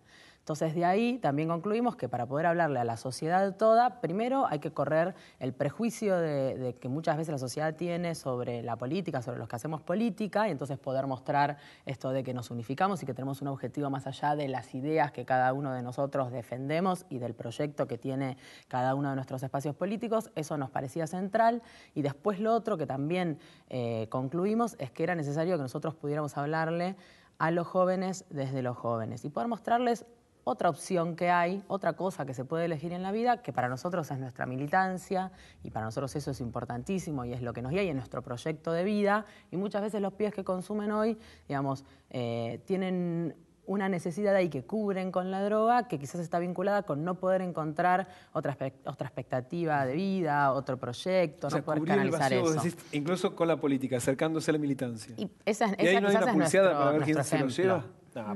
Entonces de ahí también concluimos que para poder hablarle a la sociedad toda, primero hay que correr el prejuicio de, que muchas veces la sociedad tiene sobre la política, sobre los que hacemos política, y entonces poder mostrar esto de que nos unificamos y que tenemos un objetivo más allá de las ideas que cada uno de nosotros defendemos y del proyecto que tiene cada uno de nuestros espacios políticos, eso nos parecía central. Y después lo otro que también eh, concluimos es que era necesario que nosotros pudiéramos hablarle a los jóvenes desde los jóvenes y poder mostrarles otra opción que hay, otra cosa que se puede elegir en la vida, que para nosotros es nuestra militancia y para nosotros eso es importantísimo y es lo que nos guía y es nuestro proyecto de vida. Y muchas veces los pies que consumen hoy, digamos, eh, tienen una necesidad ahí que cubren con la droga, que quizás está vinculada con no poder encontrar otra, otra expectativa de vida, otro proyecto, no poder canalizar eso. incluso con la política, acercándose a la militancia. Y esa, ahí no hay una es para ver quién se No,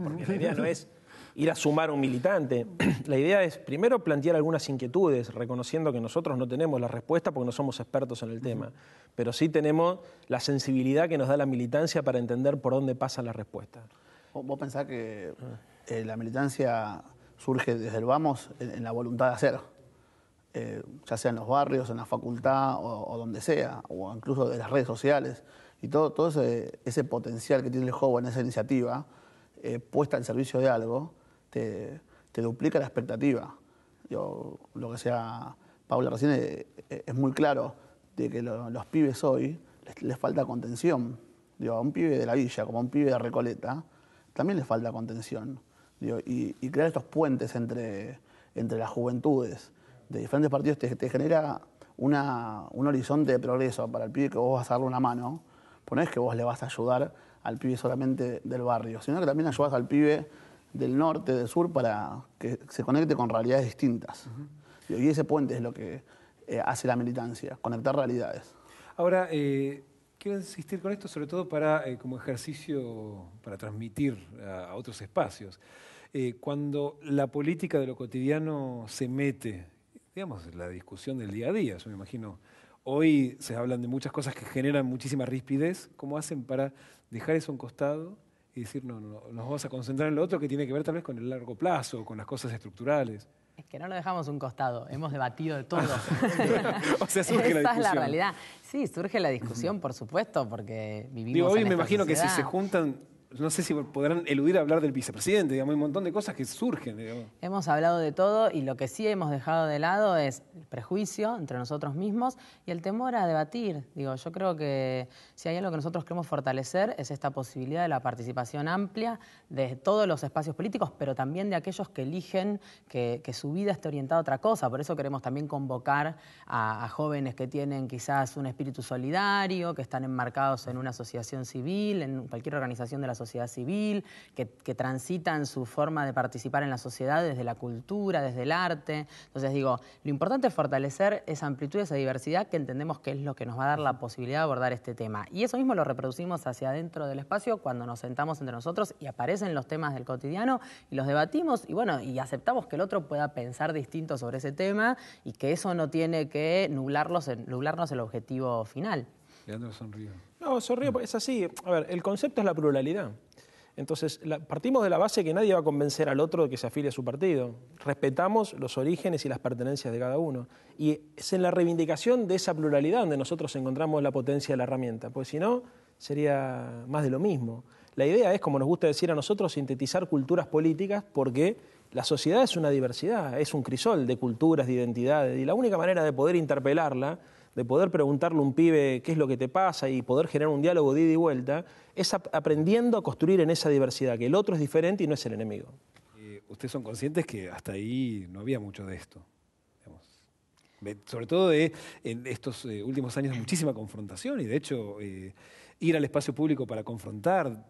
porque la idea no es ir a sumar un militante. La idea es primero plantear algunas inquietudes, reconociendo que nosotros no tenemos la respuesta porque no somos expertos en el tema, pero sí tenemos la sensibilidad que nos da la militancia para entender por dónde pasa la respuesta. ¿Vos pensás que ah. eh, la militancia surge desde el vamos en, la voluntad de hacer? Eh, ya sea en los barrios, en la facultad o, donde sea, o incluso de las redes sociales, y todo, ese, potencial que tiene el joven, esa iniciativa, eh, puesta al servicio de algo, te, duplica la expectativa. Yo, lo que sea Paula recién eh, eh, es, muy claro de que los pibes hoy les, falta contención. Digo, a un pibe de la villa, como a un pibe de Recoleta, también les falta contención. y, crear estos puentes entre, las juventudes de diferentes partidos te, genera un horizonte de progreso para el pibe que vos vas a darle una mano. Pues que vos le vas a ayudar al pibe solamente del barrio, sino que también ayudas al pibe del norte, del sur, para que se conecte con realidades distintas. Y hoy ese puente es lo que eh, hace la militancia, conectar realidades. Ahora, eh, quiero insistir con esto sobre todo para, eh, como ejercicio para transmitir a, otros espacios. cuando la política de lo cotidiano se mete, digamos, en la discusión del día a día, yo me imagino, hoy se hablan de muchas cosas que generan muchísima rispidez, ¿cómo hacen para dejar eso a un costado? decir, no, nos vamos a concentrar en lo otro que tiene que ver también con el largo plazo, con las cosas estructurales. Es que no lo dejamos un costado, hemos debatido de todo. o sea, surge la discusión. es la realidad. Sí, surge la discusión, por supuesto, porque vivimos Y hoy me imagino que si se juntan no sé si podrán eludir hablar del vicepresidente, digamos, hay un montón de cosas que surgen. Hemos hablado de todo y lo que sí hemos dejado de lado es el prejuicio entre nosotros mismos y el temor a debatir. Digo, yo creo que si hay algo que nosotros queremos fortalecer es esta posibilidad de la participación amplia de todos los espacios políticos, pero también de aquellos que eligen que, su vida esté orientada a otra cosa. Por eso queremos también convocar a, a jóvenes que tienen quizás un espíritu solidario, que están enmarcados en una asociación civil, en cualquier organización de la sociedad sociedad civil, que, transitan su forma de participar en la sociedad desde la cultura, desde el arte. Entonces digo, lo importante es fortalecer esa amplitud, esa diversidad que entendemos que es lo que nos va a dar la posibilidad de abordar este tema. Y eso mismo lo reproducimos hacia adentro del espacio cuando nos sentamos entre nosotros y aparecen los temas del cotidiano y los debatimos y bueno, y aceptamos que el otro pueda pensar distinto sobre ese tema y que eso no tiene que nublarlos nublarnos el objetivo final. No, sonrío, es así. A ver, el concepto es la pluralidad. Entonces, partimos de la base que nadie va a convencer al otro de que se afilie a su partido. Respetamos los orígenes y las pertenencias de cada uno. Y es en la reivindicación de esa pluralidad donde nosotros encontramos la potencia de la herramienta, Pues si no, sería más de lo mismo. La idea es, como nos gusta decir a nosotros, sintetizar culturas políticas porque la sociedad es una diversidad, es un crisol de culturas, de identidades, y la única manera de poder interpelarla de poder preguntarle a un pibe qué es lo que te pasa y poder generar un diálogo de ida y vuelta, es aprendiendo a construir en esa diversidad, que el otro es diferente y no es el enemigo. ustedes son conscientes que hasta ahí no había mucho de esto. Sobre todo en estos eh, últimos años de muchísima confrontación y de hecho eh, ir al espacio público para confrontar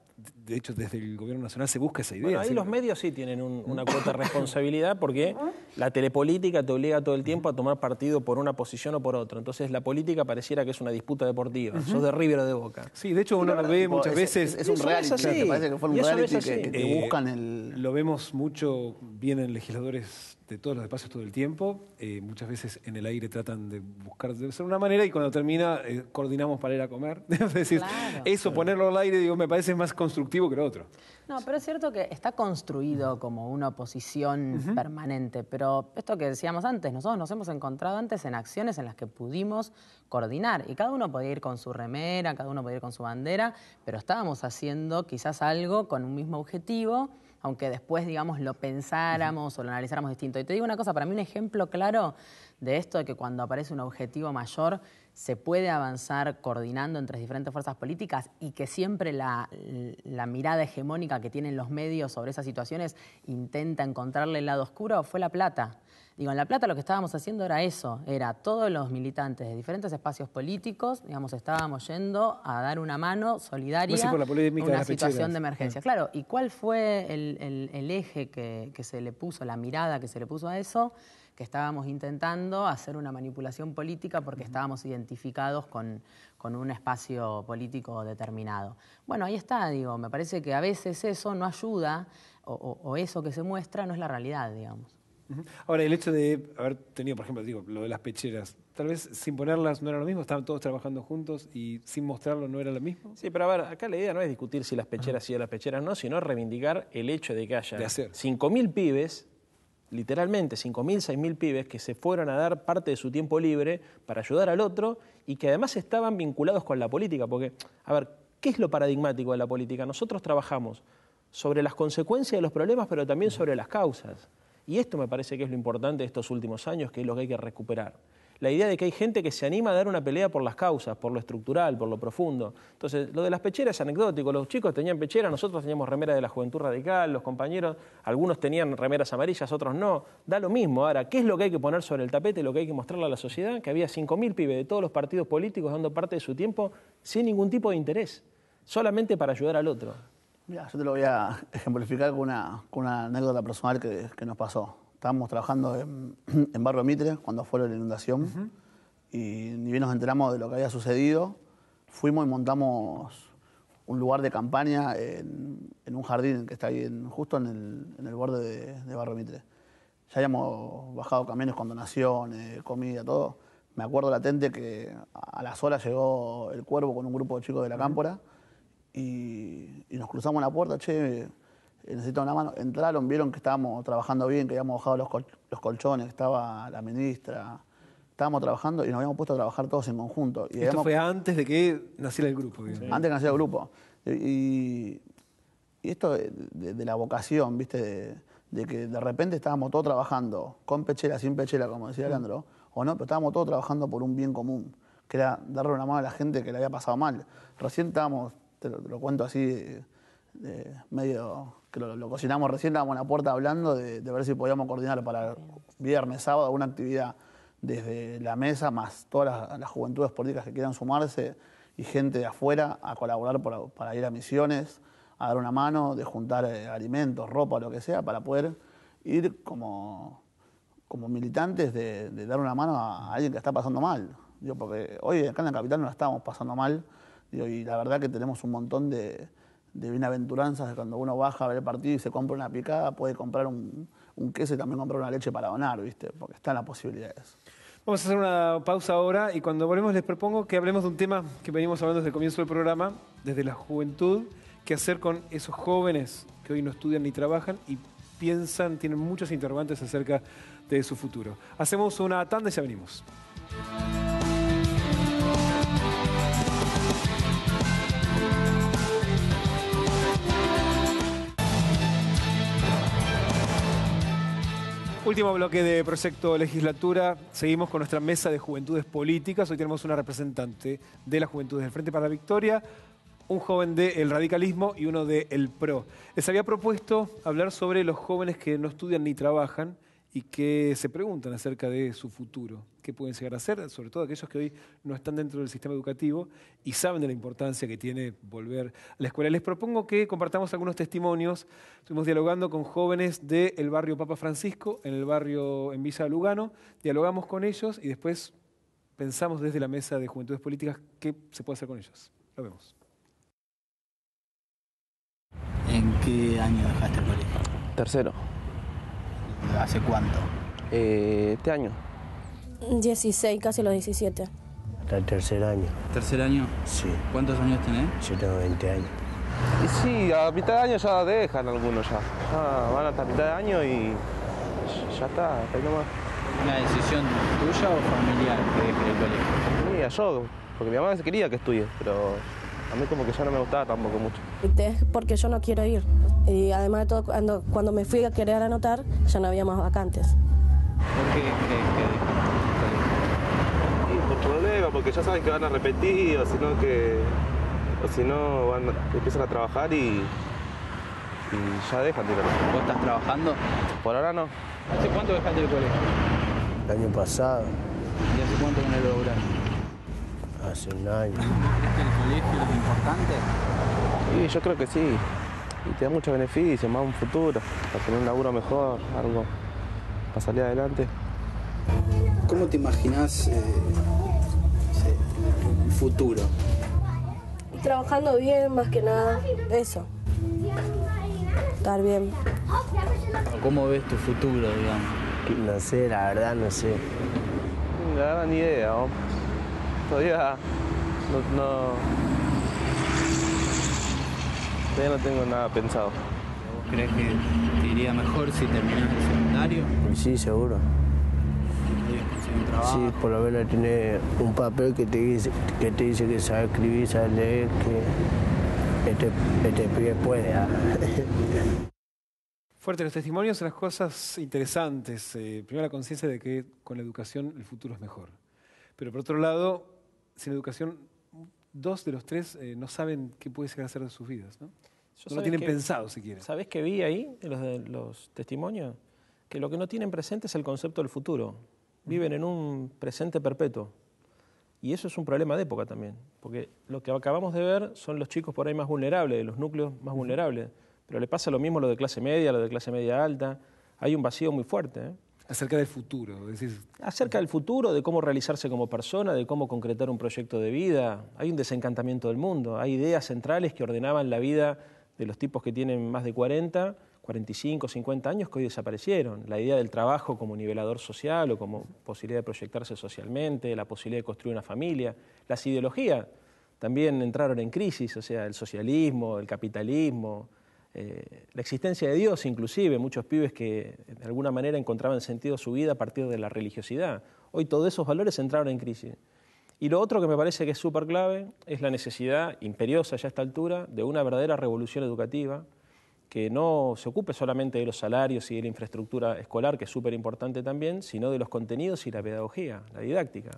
de hecho, desde el gobierno nacional se busca esa idea. Bueno, ahí los medios sí tienen una cuota de responsabilidad porque la telepolítica te obliga todo el tiempo a tomar partido por una posición o por otra. Entonces la política pareciera que es una disputa deportiva. Sos de River o de Boca. Sí, de hecho uno lo ve muchas veces. Es, un reality, parece que fue un reality que, eh, buscan el. Lo vemos mucho, vienen legisladores de todos los espacios todo el tiempo. Eh, muchas veces en el aire tratan de buscar de ser una manera y cuando termina eh, coordinamos para ir a comer. es decir, eso, ponerlo al aire, digo, me parece más constructivo que otro. No, pero es cierto que está construido como una oposición permanente, pero esto que decíamos antes, nosotros nos hemos encontrado antes en acciones en las que pudimos coordinar y cada uno podía ir con su remera, cada uno podía ir con su bandera, pero estábamos haciendo quizás algo con un mismo objetivo aunque después, digamos, lo pensáramos o lo analizáramos distinto. Y te digo una cosa, para mí un ejemplo claro de esto, de que cuando aparece un objetivo mayor, se puede avanzar coordinando entre diferentes fuerzas políticas y que siempre la, mirada hegemónica que tienen los medios sobre esas situaciones intenta encontrarle el lado oscuro, fue La Plata. Digo, en La Plata lo que estábamos haciendo era eso, era todos los militantes de diferentes espacios políticos, digamos, estábamos yendo a dar una mano solidaria a una situación de emergencia. Claro, ¿y cuál fue el, eje que se le puso, la mirada que se le puso a eso? que estábamos intentando hacer una manipulación política porque estábamos identificados con, con, un espacio político determinado. Bueno, ahí está, digo, me parece que a veces eso no ayuda o, eso que se muestra no es la realidad, digamos. Ahora, el hecho de haber tenido, por ejemplo, digo, lo de las pecheras, tal vez sin ponerlas no era lo mismo, estaban todos trabajando juntos y sin mostrarlo no era lo mismo. Sí, pero a acá la idea no es discutir si las pecheras sí o las pecheras no, sino reivindicar el hecho de que haya 5.000 pibes literalmente 5.000, 6.000 pibes que se fueron a dar parte de su tiempo libre para ayudar al otro y que además estaban vinculados con la política. Porque, a ver, ¿qué es lo paradigmático de la política? Nosotros trabajamos sobre las consecuencias de los problemas, pero también sobre las causas. Y esto me parece que es lo importante de estos últimos años, que es lo que hay que recuperar la idea de que hay gente que se anima a dar una pelea por las causas, por lo estructural, por lo profundo. Entonces, lo de las pecheras es anecdótico. Los chicos tenían pecheras, nosotros teníamos remeras de la Juventud Radical, los compañeros, algunos tenían remeras amarillas, otros no. Da lo mismo. Ahora, ¿qué es lo que hay que poner sobre el tapete, lo que hay que mostrarle a la sociedad? Que había 5.000 pibes de todos los partidos políticos dando parte de su tiempo sin ningún tipo de interés, solamente para ayudar al otro. Mira, yo te lo voy a ejemplificar con una, anécdota personal que nos pasó. Estábamos trabajando en, Barrio Mitre cuando fue la inundación y ni bien nos enteramos de lo que había sucedido. Fuimos y montamos un lugar de campaña en, un jardín que está ahí justo en el, borde de, Barrio Mitre. Ya habíamos bajado camiones con donaciones, eh, comida, todo. Me acuerdo latente que a las horas llegó el cuervo con un grupo de chicos de la cámpora y, y nos cruzamos la puerta, che, necesitan una mano. Entraron, vieron que estábamos trabajando bien, que habíamos bajado los, colchones, que estaba la ministra, estábamos trabajando y nos habíamos puesto a trabajar todos en conjunto. Esto fue antes de que naciera el grupo. Antes de que naciera el grupo. Y, y esto de, la vocación, ¿viste? De, que de repente estábamos todos trabajando, con pechera, sin pechera, como decía Leandro, o no, pero estábamos todos trabajando por un bien común, que era darle una mano a la gente que le había pasado mal. Recién estábamos, lo, te lo cuento así, eh, medio que lo, cocinamos recién, estábamos en la puerta hablando de, ver si podíamos coordinar para viernes, sábado, alguna actividad desde la mesa, más todas las, juventudes políticas que quieran sumarse y gente de afuera a colaborar para, ir a misiones, a dar una mano, de juntar eh, alimentos, ropa, lo que sea, para poder ir como, como militantes de, dar una mano a, alguien que está pasando mal. porque hoy acá en la capital no la estamos pasando mal y la verdad que tenemos un montón de, de bienaventuranzas de cuando uno baja a ver el partido y se compra una picada, puede comprar un, queso y también comprar una leche para donar, ¿viste? Porque están las posibilidades. Vamos a hacer una pausa ahora y cuando volvemos les propongo que hablemos de un tema que venimos hablando desde el comienzo del programa, desde la juventud, qué hacer con esos jóvenes que hoy no estudian ni trabajan y piensan, tienen muchos interrogantes acerca de su futuro. Hacemos una tanda y ya venimos. Último bloque de Proyecto Legislatura. Seguimos con nuestra mesa de juventudes políticas. Hoy tenemos una representante de la juventudes del Frente para la Victoria, un joven del el radicalismo y uno del el PRO. Les había propuesto hablar sobre los jóvenes que no estudian ni trabajan y que se preguntan acerca de su futuro, qué pueden llegar a hacer, sobre todo aquellos que hoy no están dentro del sistema educativo y saben de la importancia que tiene volver a la escuela. Les propongo que compartamos algunos testimonios. Estuvimos dialogando con jóvenes del barrio Papa Francisco, en el barrio en Villa Lugano, dialogamos con ellos y después pensamos desde la mesa de Juventudes Políticas qué se puede hacer con ellos. Lo vemos. ¿En qué año dejaste el colegio? Tercero. ¿Hace cuánto? Eh, este año. 16, casi los 17. Hasta el tercer año. ¿Tercer año? Sí. ¿Cuántos años tenés? Yo tengo 20 años. Y sí, a mitad de año ya dejan algunos ya. Ah, van hasta mitad de año y ya está, está ahí nomás. ¿Una decisión tuya o familiar que el colegio? Mira, yo, porque mi mamá quería que estudie, pero a mí como que ya no me gustaba tampoco mucho. ¿Y Porque yo no quiero ir. Y además de todo, cuando, cuando me fui a querer anotar, ya no había más vacantes. ¿Por qué ¿Qué, que no por problema, porque ya saben que van a repetir, o si no que. empiezan a trabajar y. y ya dejan de ir a ¿Vos estás trabajando? Por ahora no. ¿Hace cuánto dejaste el colegio? El año pasado. ¿Y hace cuánto con el laboral? Hace un año. ¿Crees ¿Este que el colegio es importante? Sí, yo creo que sí y te da muchos beneficios, más un futuro, para tener un laburo mejor, algo para salir adelante. ¿Cómo te imaginas eh, futuro? Trabajando bien, más que nada, eso. Estar bien. ¿Cómo ves tu futuro, digamos? No sé, la verdad no sé. La verdad ni idea, ¿no? Todavía no no tengo nada pensado. ¿Crees que te iría mejor si terminaste el secundario? Sí, seguro. Sí, por lo menos tiene un papel que te dice que, te dice que sabe escribir, sabe leer, que este, este puede. Fuerte los testimonios, son las cosas interesantes. Eh, primero la conciencia de que con la educación el futuro es mejor. Pero por otro lado, sin educación, dos de los tres eh, no saben qué puede ser hacer de sus vidas. ¿no? no tienen pensado, pensado siquiera. ¿Sabes qué vi ahí en los, testimonios? Que lo que no tienen presente es el concepto del futuro. Viven en un presente perpetuo. Y eso es un problema de época también, porque lo que acabamos de ver son los chicos por ahí más vulnerables, los núcleos más vulnerables. Pero le pasa lo mismo a los de clase media, a los de clase media alta. Hay un vacío muy fuerte. ¿eh? Acerca del futuro, Acerca del futuro, de cómo realizarse como persona, de cómo concretar un proyecto de vida. Hay un desencantamiento del mundo, hay ideas centrales que ordenaban la vida de los tipos que tienen más de 40, 45, 50 años que hoy desaparecieron. La idea del trabajo como nivelador social o como posibilidad de proyectarse socialmente, la posibilidad de construir una familia, las ideologías también entraron en crisis, o sea, el socialismo, el capitalismo, eh, la existencia de Dios inclusive, muchos pibes que de alguna manera encontraban sentido a su vida a partir de la religiosidad. Hoy todos esos valores entraron en crisis. Y lo otro que me parece que es súper clave es la necesidad imperiosa ya a esta altura de una verdadera revolución educativa que no se ocupe solamente de los salarios y de la infraestructura escolar, que es súper importante también, sino de los contenidos y la pedagogía, la didáctica.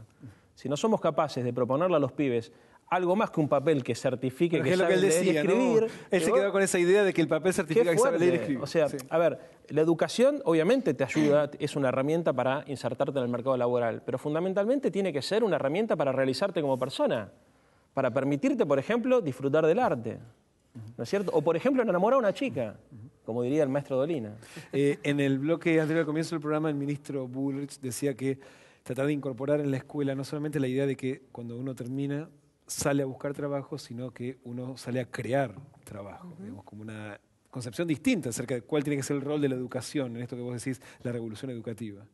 Si no somos capaces de proponerla a los pibes algo más que un papel que certifique que, sabe leer y escribir. Él se quedó con esa idea de que el papel certifica que sabe leer y escribir. O sea, a ver, la educación obviamente te ayuda, es una herramienta para insertarte en el mercado laboral, pero fundamentalmente tiene que ser una herramienta para realizarte como persona, para permitirte, por ejemplo, disfrutar del arte. ¿No es cierto? O, por ejemplo, enamorar a una chica, como diría el maestro Dolina. Eh, en el bloque anterior al comienzo del programa, el ministro Bullrich decía que tratar de incorporar en la escuela no solamente la idea de que cuando uno termina sale a buscar trabajo, sino que uno sale a crear trabajo, como una concepción distinta acerca de cuál tiene que ser el rol de la educación en esto que vos decís, la revolución educativa.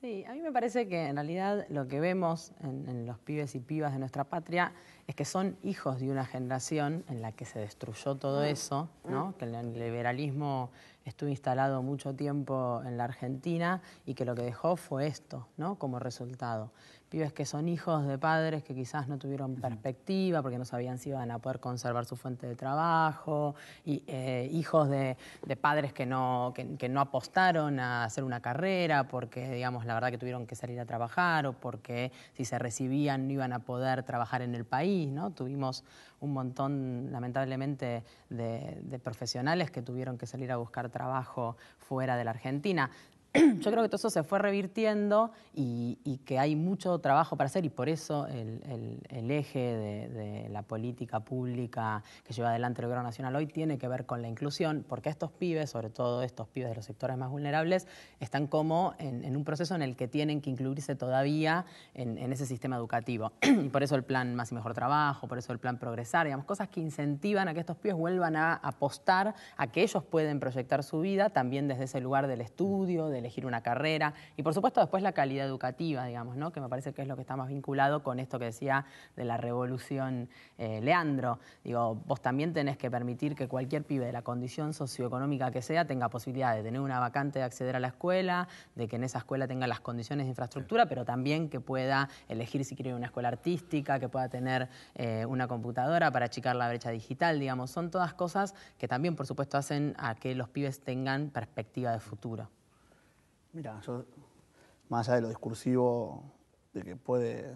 Sí, a mí me parece que en realidad lo que vemos en, los pibes y pibas de nuestra patria es que son hijos de una generación en la que se destruyó todo mm. eso, mm. que el liberalismo estuvo instalado mucho tiempo en la Argentina y que lo que dejó fue esto ¿no? como resultado pibes que son hijos de padres que quizás no tuvieron perspectiva porque no sabían si iban a poder conservar su fuente de trabajo, y, eh, hijos de, padres que no, no apostaron a hacer una carrera porque, digamos, la verdad que tuvieron que salir a trabajar o porque si se recibían no iban a poder trabajar en el país, ¿no? Tuvimos un montón, lamentablemente, de, de profesionales que tuvieron que salir a buscar trabajo fuera de la Argentina. yo creo que todo eso se fue revirtiendo y, que hay mucho trabajo para hacer y por eso el, eje de, la política pública que lleva adelante el Gobierno Nacional hoy tiene que ver con la inclusión, porque estos pibes, sobre todo estos pibes de los sectores más vulnerables, están como en, un proceso en el que tienen que incluirse todavía en, ese sistema educativo. y por eso el plan Más y Mejor Trabajo, por eso el plan Progresar, digamos, cosas que incentivan a que estos pibes vuelvan a apostar a que ellos pueden proyectar su vida también desde ese lugar del estudio, elegir una carrera y por supuesto después la calidad educativa, digamos, que me parece que es lo que está más vinculado con esto que decía de la revolución eh, Leandro. Digo, vos también tenés que permitir que cualquier pibe de la condición socioeconómica que sea tenga posibilidad de tener una vacante de acceder a la escuela, de que en esa escuela tenga las condiciones de infraestructura, pero también que pueda elegir si quiere una escuela artística, que pueda tener eh, una computadora para achicar la brecha digital, digamos, son todas cosas que también, por supuesto, hacen a que los pibes tengan perspectiva de futuro. Mira, yo, más allá de lo discursivo, de que puede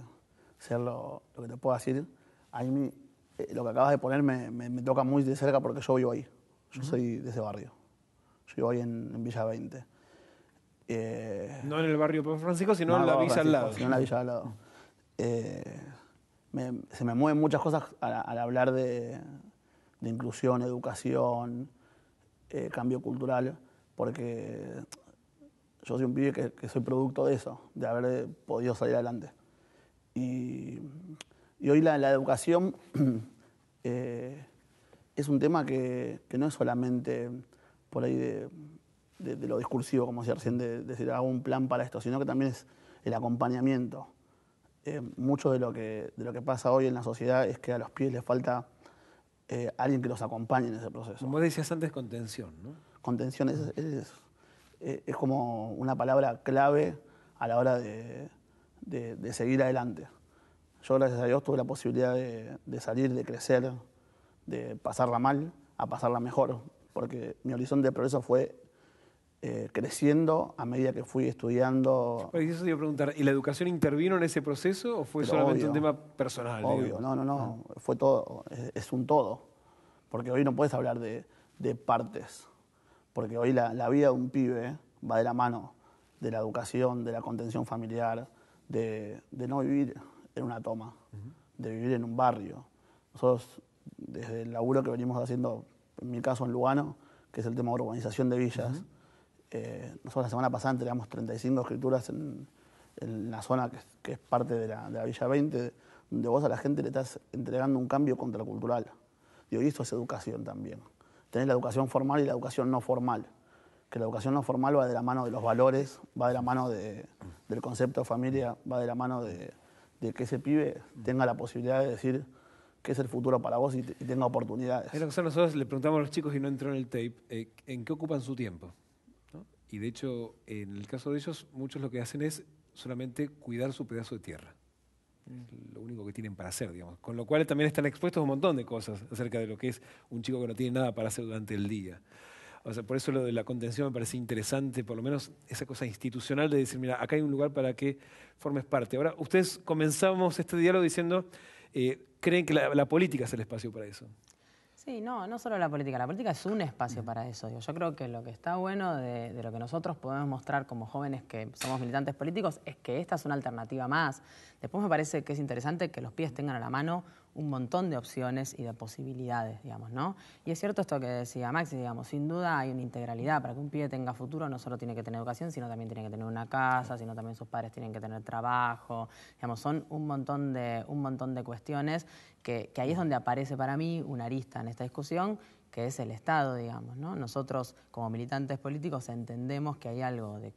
ser lo, que te puedo decir, a mí eh, lo que acabas de poner me, toca muy de cerca porque yo vivo ahí. Yo soy de ese barrio. Yo vivo ahí en, Villa 20. Eh, no en el barrio Francisco, sino en la villa al lado. en la villa al lado. se me mueven muchas cosas al, hablar de, inclusión, educación, eh, cambio cultural, porque yo soy un pibe que, soy producto de eso, de haber eh, podido salir adelante. Y, hoy la, educación eh, es un tema que, no es solamente por ahí de, lo discursivo, como decía recién, de, decir hago un plan para esto, sino que también es el acompañamiento. Eh, mucho de lo, que, de lo que pasa hoy en la sociedad es que a los pies les falta alguien que los acompañe en ese proceso. Como decías antes, contención, ¿no? Contención, es, es eh, es como una palabra clave a la hora de, seguir adelante. Yo, gracias a Dios, tuve la posibilidad de, salir, de crecer, de pasarla mal a pasarla mejor, porque mi horizonte de progreso fue eh, creciendo a medida que fui estudiando. preguntar, ¿y la educación intervino en ese proceso o fue solamente un tema personal? Obvio, no, no, no, ah. fue todo, es, es, un todo, porque hoy no puedes hablar de partes porque hoy la, vida de un pibe va de la mano de la educación, de la contención familiar, de, no vivir en una toma, de vivir en un barrio. Nosotros, desde el laburo que venimos haciendo, en mi caso en Lugano, que es el tema de urbanización de villas, eh, nosotros la semana pasada entregamos 35 escrituras en, la zona que, es parte de la, Villa 20, donde vos a la gente le estás entregando un cambio contracultural. Y hoy esto es educación también. Tenés la educación formal y la educación no formal. Que la educación no formal va de la mano de los valores, va de la mano del concepto de familia, va de la mano de, que ese pibe tenga la posibilidad de decir, qué es el futuro para vos y, tenga oportunidades. Bueno, nosotros le preguntamos a los chicos y no entró en el tape, eh, ¿en qué ocupan su tiempo? Y de hecho, en el caso de ellos, muchos lo que hacen es solamente cuidar su pedazo de tierra. Mm. lo único que tienen para hacer, digamos. Con lo cual también están expuestos un montón de cosas acerca de lo que es un chico que no tiene nada para hacer durante el día. por eso lo de la contención me parece interesante, por lo menos esa cosa institucional de decir, mira, acá hay un lugar para que formes parte. Ahora, ustedes comenzamos este diálogo diciendo, eh, creen que la política es el espacio para eso. Sí, no, no solo la política, la política es un espacio para eso. Yo creo que lo que está bueno de, lo que nosotros podemos mostrar como jóvenes que somos militantes políticos es que esta es una alternativa más. Después me parece que es interesante que los pies tengan a la mano un montón de opciones y de posibilidades, digamos, ¿no? Y es cierto esto que decía Maxi, digamos, sin duda hay una integralidad. Para que un pie tenga futuro no solo tiene que tener educación, sino también tiene que tener una casa, sino también sus padres tienen que tener trabajo. Digamos, son un montón de, un montón de cuestiones que, ahí es donde aparece para mí una arista en esta discusión, que es el Estado, digamos. ¿no? Nosotros, como militantes políticos, entendemos que hay algo de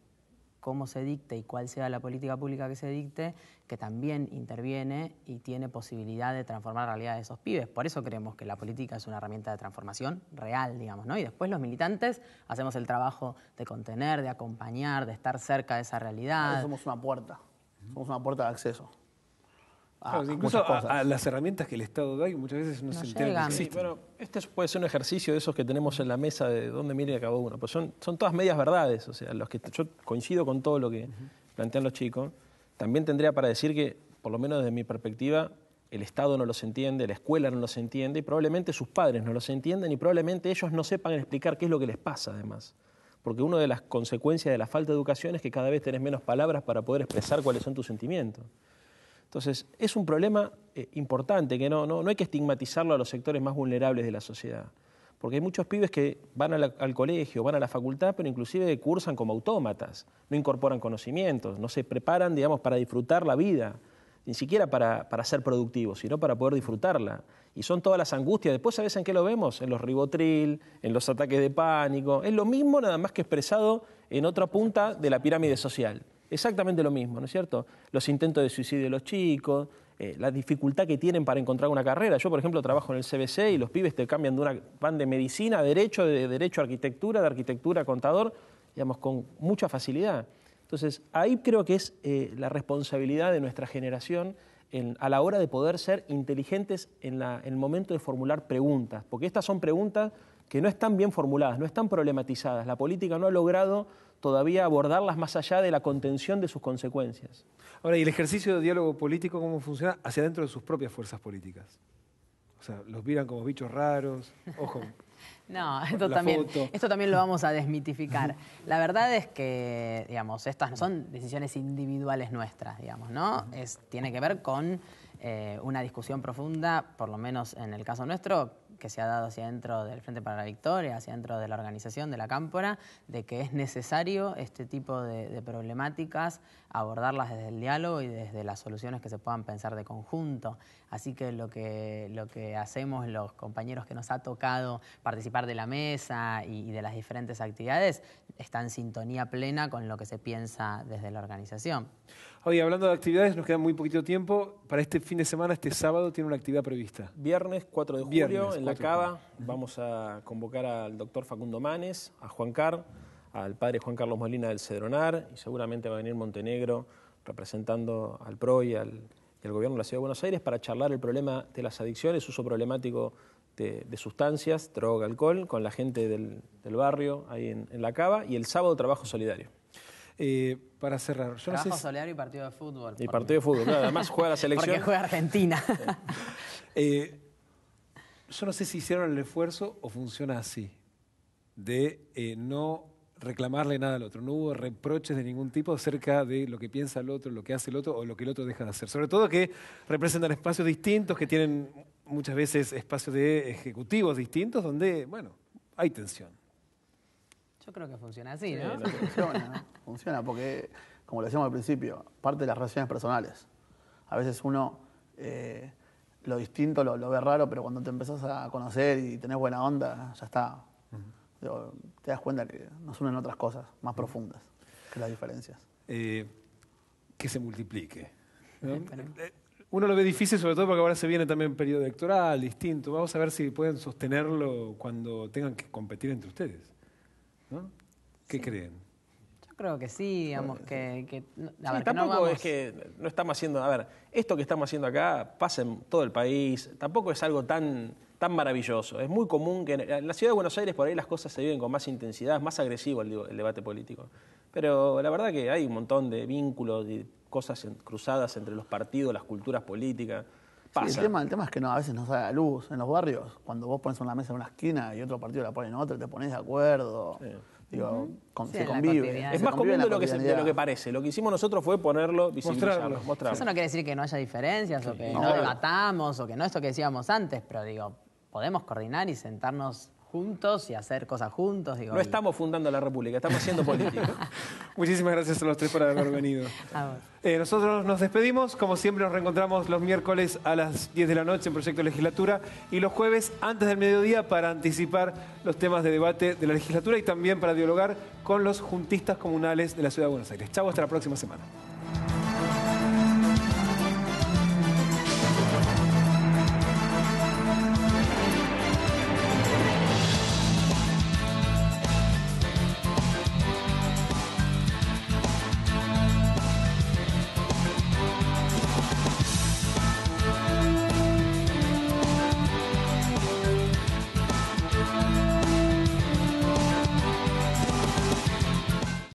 cómo se dicte y cuál sea la política pública que se dicte, que también interviene y tiene posibilidad de transformar la realidad de esos pibes. Por eso creemos que la política es una herramienta de transformación real, digamos, ¿no? Y después los militantes hacemos el trabajo de contener, de acompañar, de estar cerca de esa realidad. somos una puerta, somos una puerta de acceso. Ah, incluso a, las herramientas que el Estado da y muchas veces no, se entienden. sí, bueno, este puede ser un ejercicio de esos que tenemos en la mesa de dónde mire acabó uno. Pues son, son todas medias verdades. O sea, los que yo coincido con todo lo que plantean los chicos. También tendría para decir que, por lo menos desde mi perspectiva, el Estado no los entiende, la escuela no los entiende y probablemente sus padres no los entienden y probablemente ellos no sepan explicar qué es lo que les pasa además. Porque una de las consecuencias de la falta de educación es que cada vez tenés menos palabras para poder expresar cuáles son tus sentimientos. Entonces, es un problema eh, importante que no, hay que estigmatizarlo a los sectores más vulnerables de la sociedad. Porque hay muchos pibes que van al colegio, van a la facultad, pero inclusive cursan como autómatas, no incorporan conocimientos, no se preparan, digamos, para disfrutar la vida, ni siquiera para, para ser productivos, sino para poder disfrutarla. Y son todas las angustias. Después, ¿sabes en qué lo vemos? En los ribotril, en los ataques de pánico. Es lo mismo, nada más que expresado en otra punta de la pirámide social exactamente lo mismo, ¿no es cierto? Los intentos de suicidio de los chicos, eh, la dificultad que tienen para encontrar una carrera. Yo, por ejemplo, trabajo en el CBC y los pibes te cambian de una, van de medicina a derecho, de derecho a arquitectura, de arquitectura a contador, digamos, con mucha facilidad. Entonces, ahí creo que es eh, la responsabilidad de nuestra generación a la hora de poder ser inteligentes en el momento de formular preguntas, porque estas son preguntas que no están bien formuladas, no están problematizadas. La política no ha logrado todavía abordarlas más allá de la contención de sus consecuencias. Ahora, ¿y el ejercicio de diálogo político cómo funciona hacia dentro de sus propias fuerzas políticas? O sea, los miran como bichos raros, ojo. no, esto también, esto también lo vamos a desmitificar. La verdad es que, digamos, estas no son decisiones individuales nuestras, digamos, ¿no? tiene que ver con eh, una discusión profunda, por lo menos en el caso nuestro, que se ha dado hacia dentro del Frente para la Victoria, hacia dentro de la organización de la Cámpora, de que es necesario este tipo de, problemáticas abordarlas desde el diálogo y desde las soluciones que se puedan pensar de conjunto. Así que lo que, lo que hacemos los compañeros que nos ha tocado participar de la mesa y de las diferentes actividades está en sintonía plena con lo que se piensa desde la organización. Hoy hablando de actividades, nos queda muy poquito tiempo. Para este fin de semana, este sábado, tiene una actividad prevista. Viernes 4 de julio, en la Cava, vamos a convocar al doctor Facundo Manes, a Juan Car, al padre Juan Carlos Molina del Cedronar, y seguramente va a venir Montenegro representando al PRO y al, gobierno de la Ciudad de Buenos Aires para charlar el problema de las adicciones, uso problemático de, sustancias, droga, alcohol, con la gente del, barrio ahí en, la cava y el sábado trabajo solidario. Eh, para cerrar, yo no sé si... y partido de fútbol. Y partido de fútbol, además juega la selección. Porque juega Argentina. Eh, yo no sé si hicieron el esfuerzo o funciona así, de eh, no reclamarle nada al otro. No hubo reproches de ningún tipo acerca de lo que piensa el otro, lo que hace el otro o lo que el otro deja de hacer. Sobre todo que representan espacios distintos, que tienen muchas veces espacios de ejecutivos distintos, donde, bueno, hay tensión. Yo creo que funciona así, ¿no? funciona, ¿no? funciona, porque, como lo decíamos al principio, parte de las relaciones personales. A veces uno eh, lo distinto lo, ve raro, pero cuando te empezás a conocer y tenés buena onda, ya está. te das cuenta que nos unen otras cosas más profundas que las diferencias. Eh, que se multiplique. Eh, uno lo ve difícil, sobre todo porque ahora se viene también periodo electoral distinto. Vamos a ver si pueden sostenerlo cuando tengan que competir entre ustedes. ¿Qué creen? Yo creo que sí, digamos pues, que... a tampoco es que no estamos haciendo... A ver, esto que estamos haciendo acá pasa en todo el país, tampoco es algo tan, maravilloso. Es muy común que en la ciudad de Buenos Aires por ahí las cosas se viven con más intensidad, es más agresivo el, debate político. Pero la verdad que hay un montón de vínculos y cosas cruzadas entre los partidos, las culturas políticas el, tema, es que no, a veces no sale la luz. En los barrios, cuando vos pones una mesa en una esquina y otro partido la pone en otra, te pones de acuerdo. Digo, se convive. Es más común de lo, que parece. Lo que hicimos nosotros fue ponerlo, y mostrarlo. Eso no quiere decir que no haya diferencias o que no, no debatamos o que no es lo que decíamos antes, pero digo, podemos coordinar y sentarnos juntos y hacer cosas juntos. no estamos fundando la República, estamos haciendo política. Muchísimas gracias a los tres por haber venido. Eh, nosotros nos despedimos, como siempre nos reencontramos los miércoles a las 10 de la noche en Proyecto Legislatura y los jueves antes del mediodía para anticipar los temas de debate de la legislatura y también para dialogar con los juntistas comunales de la Ciudad de Buenos Aires. Chau, hasta la próxima semana.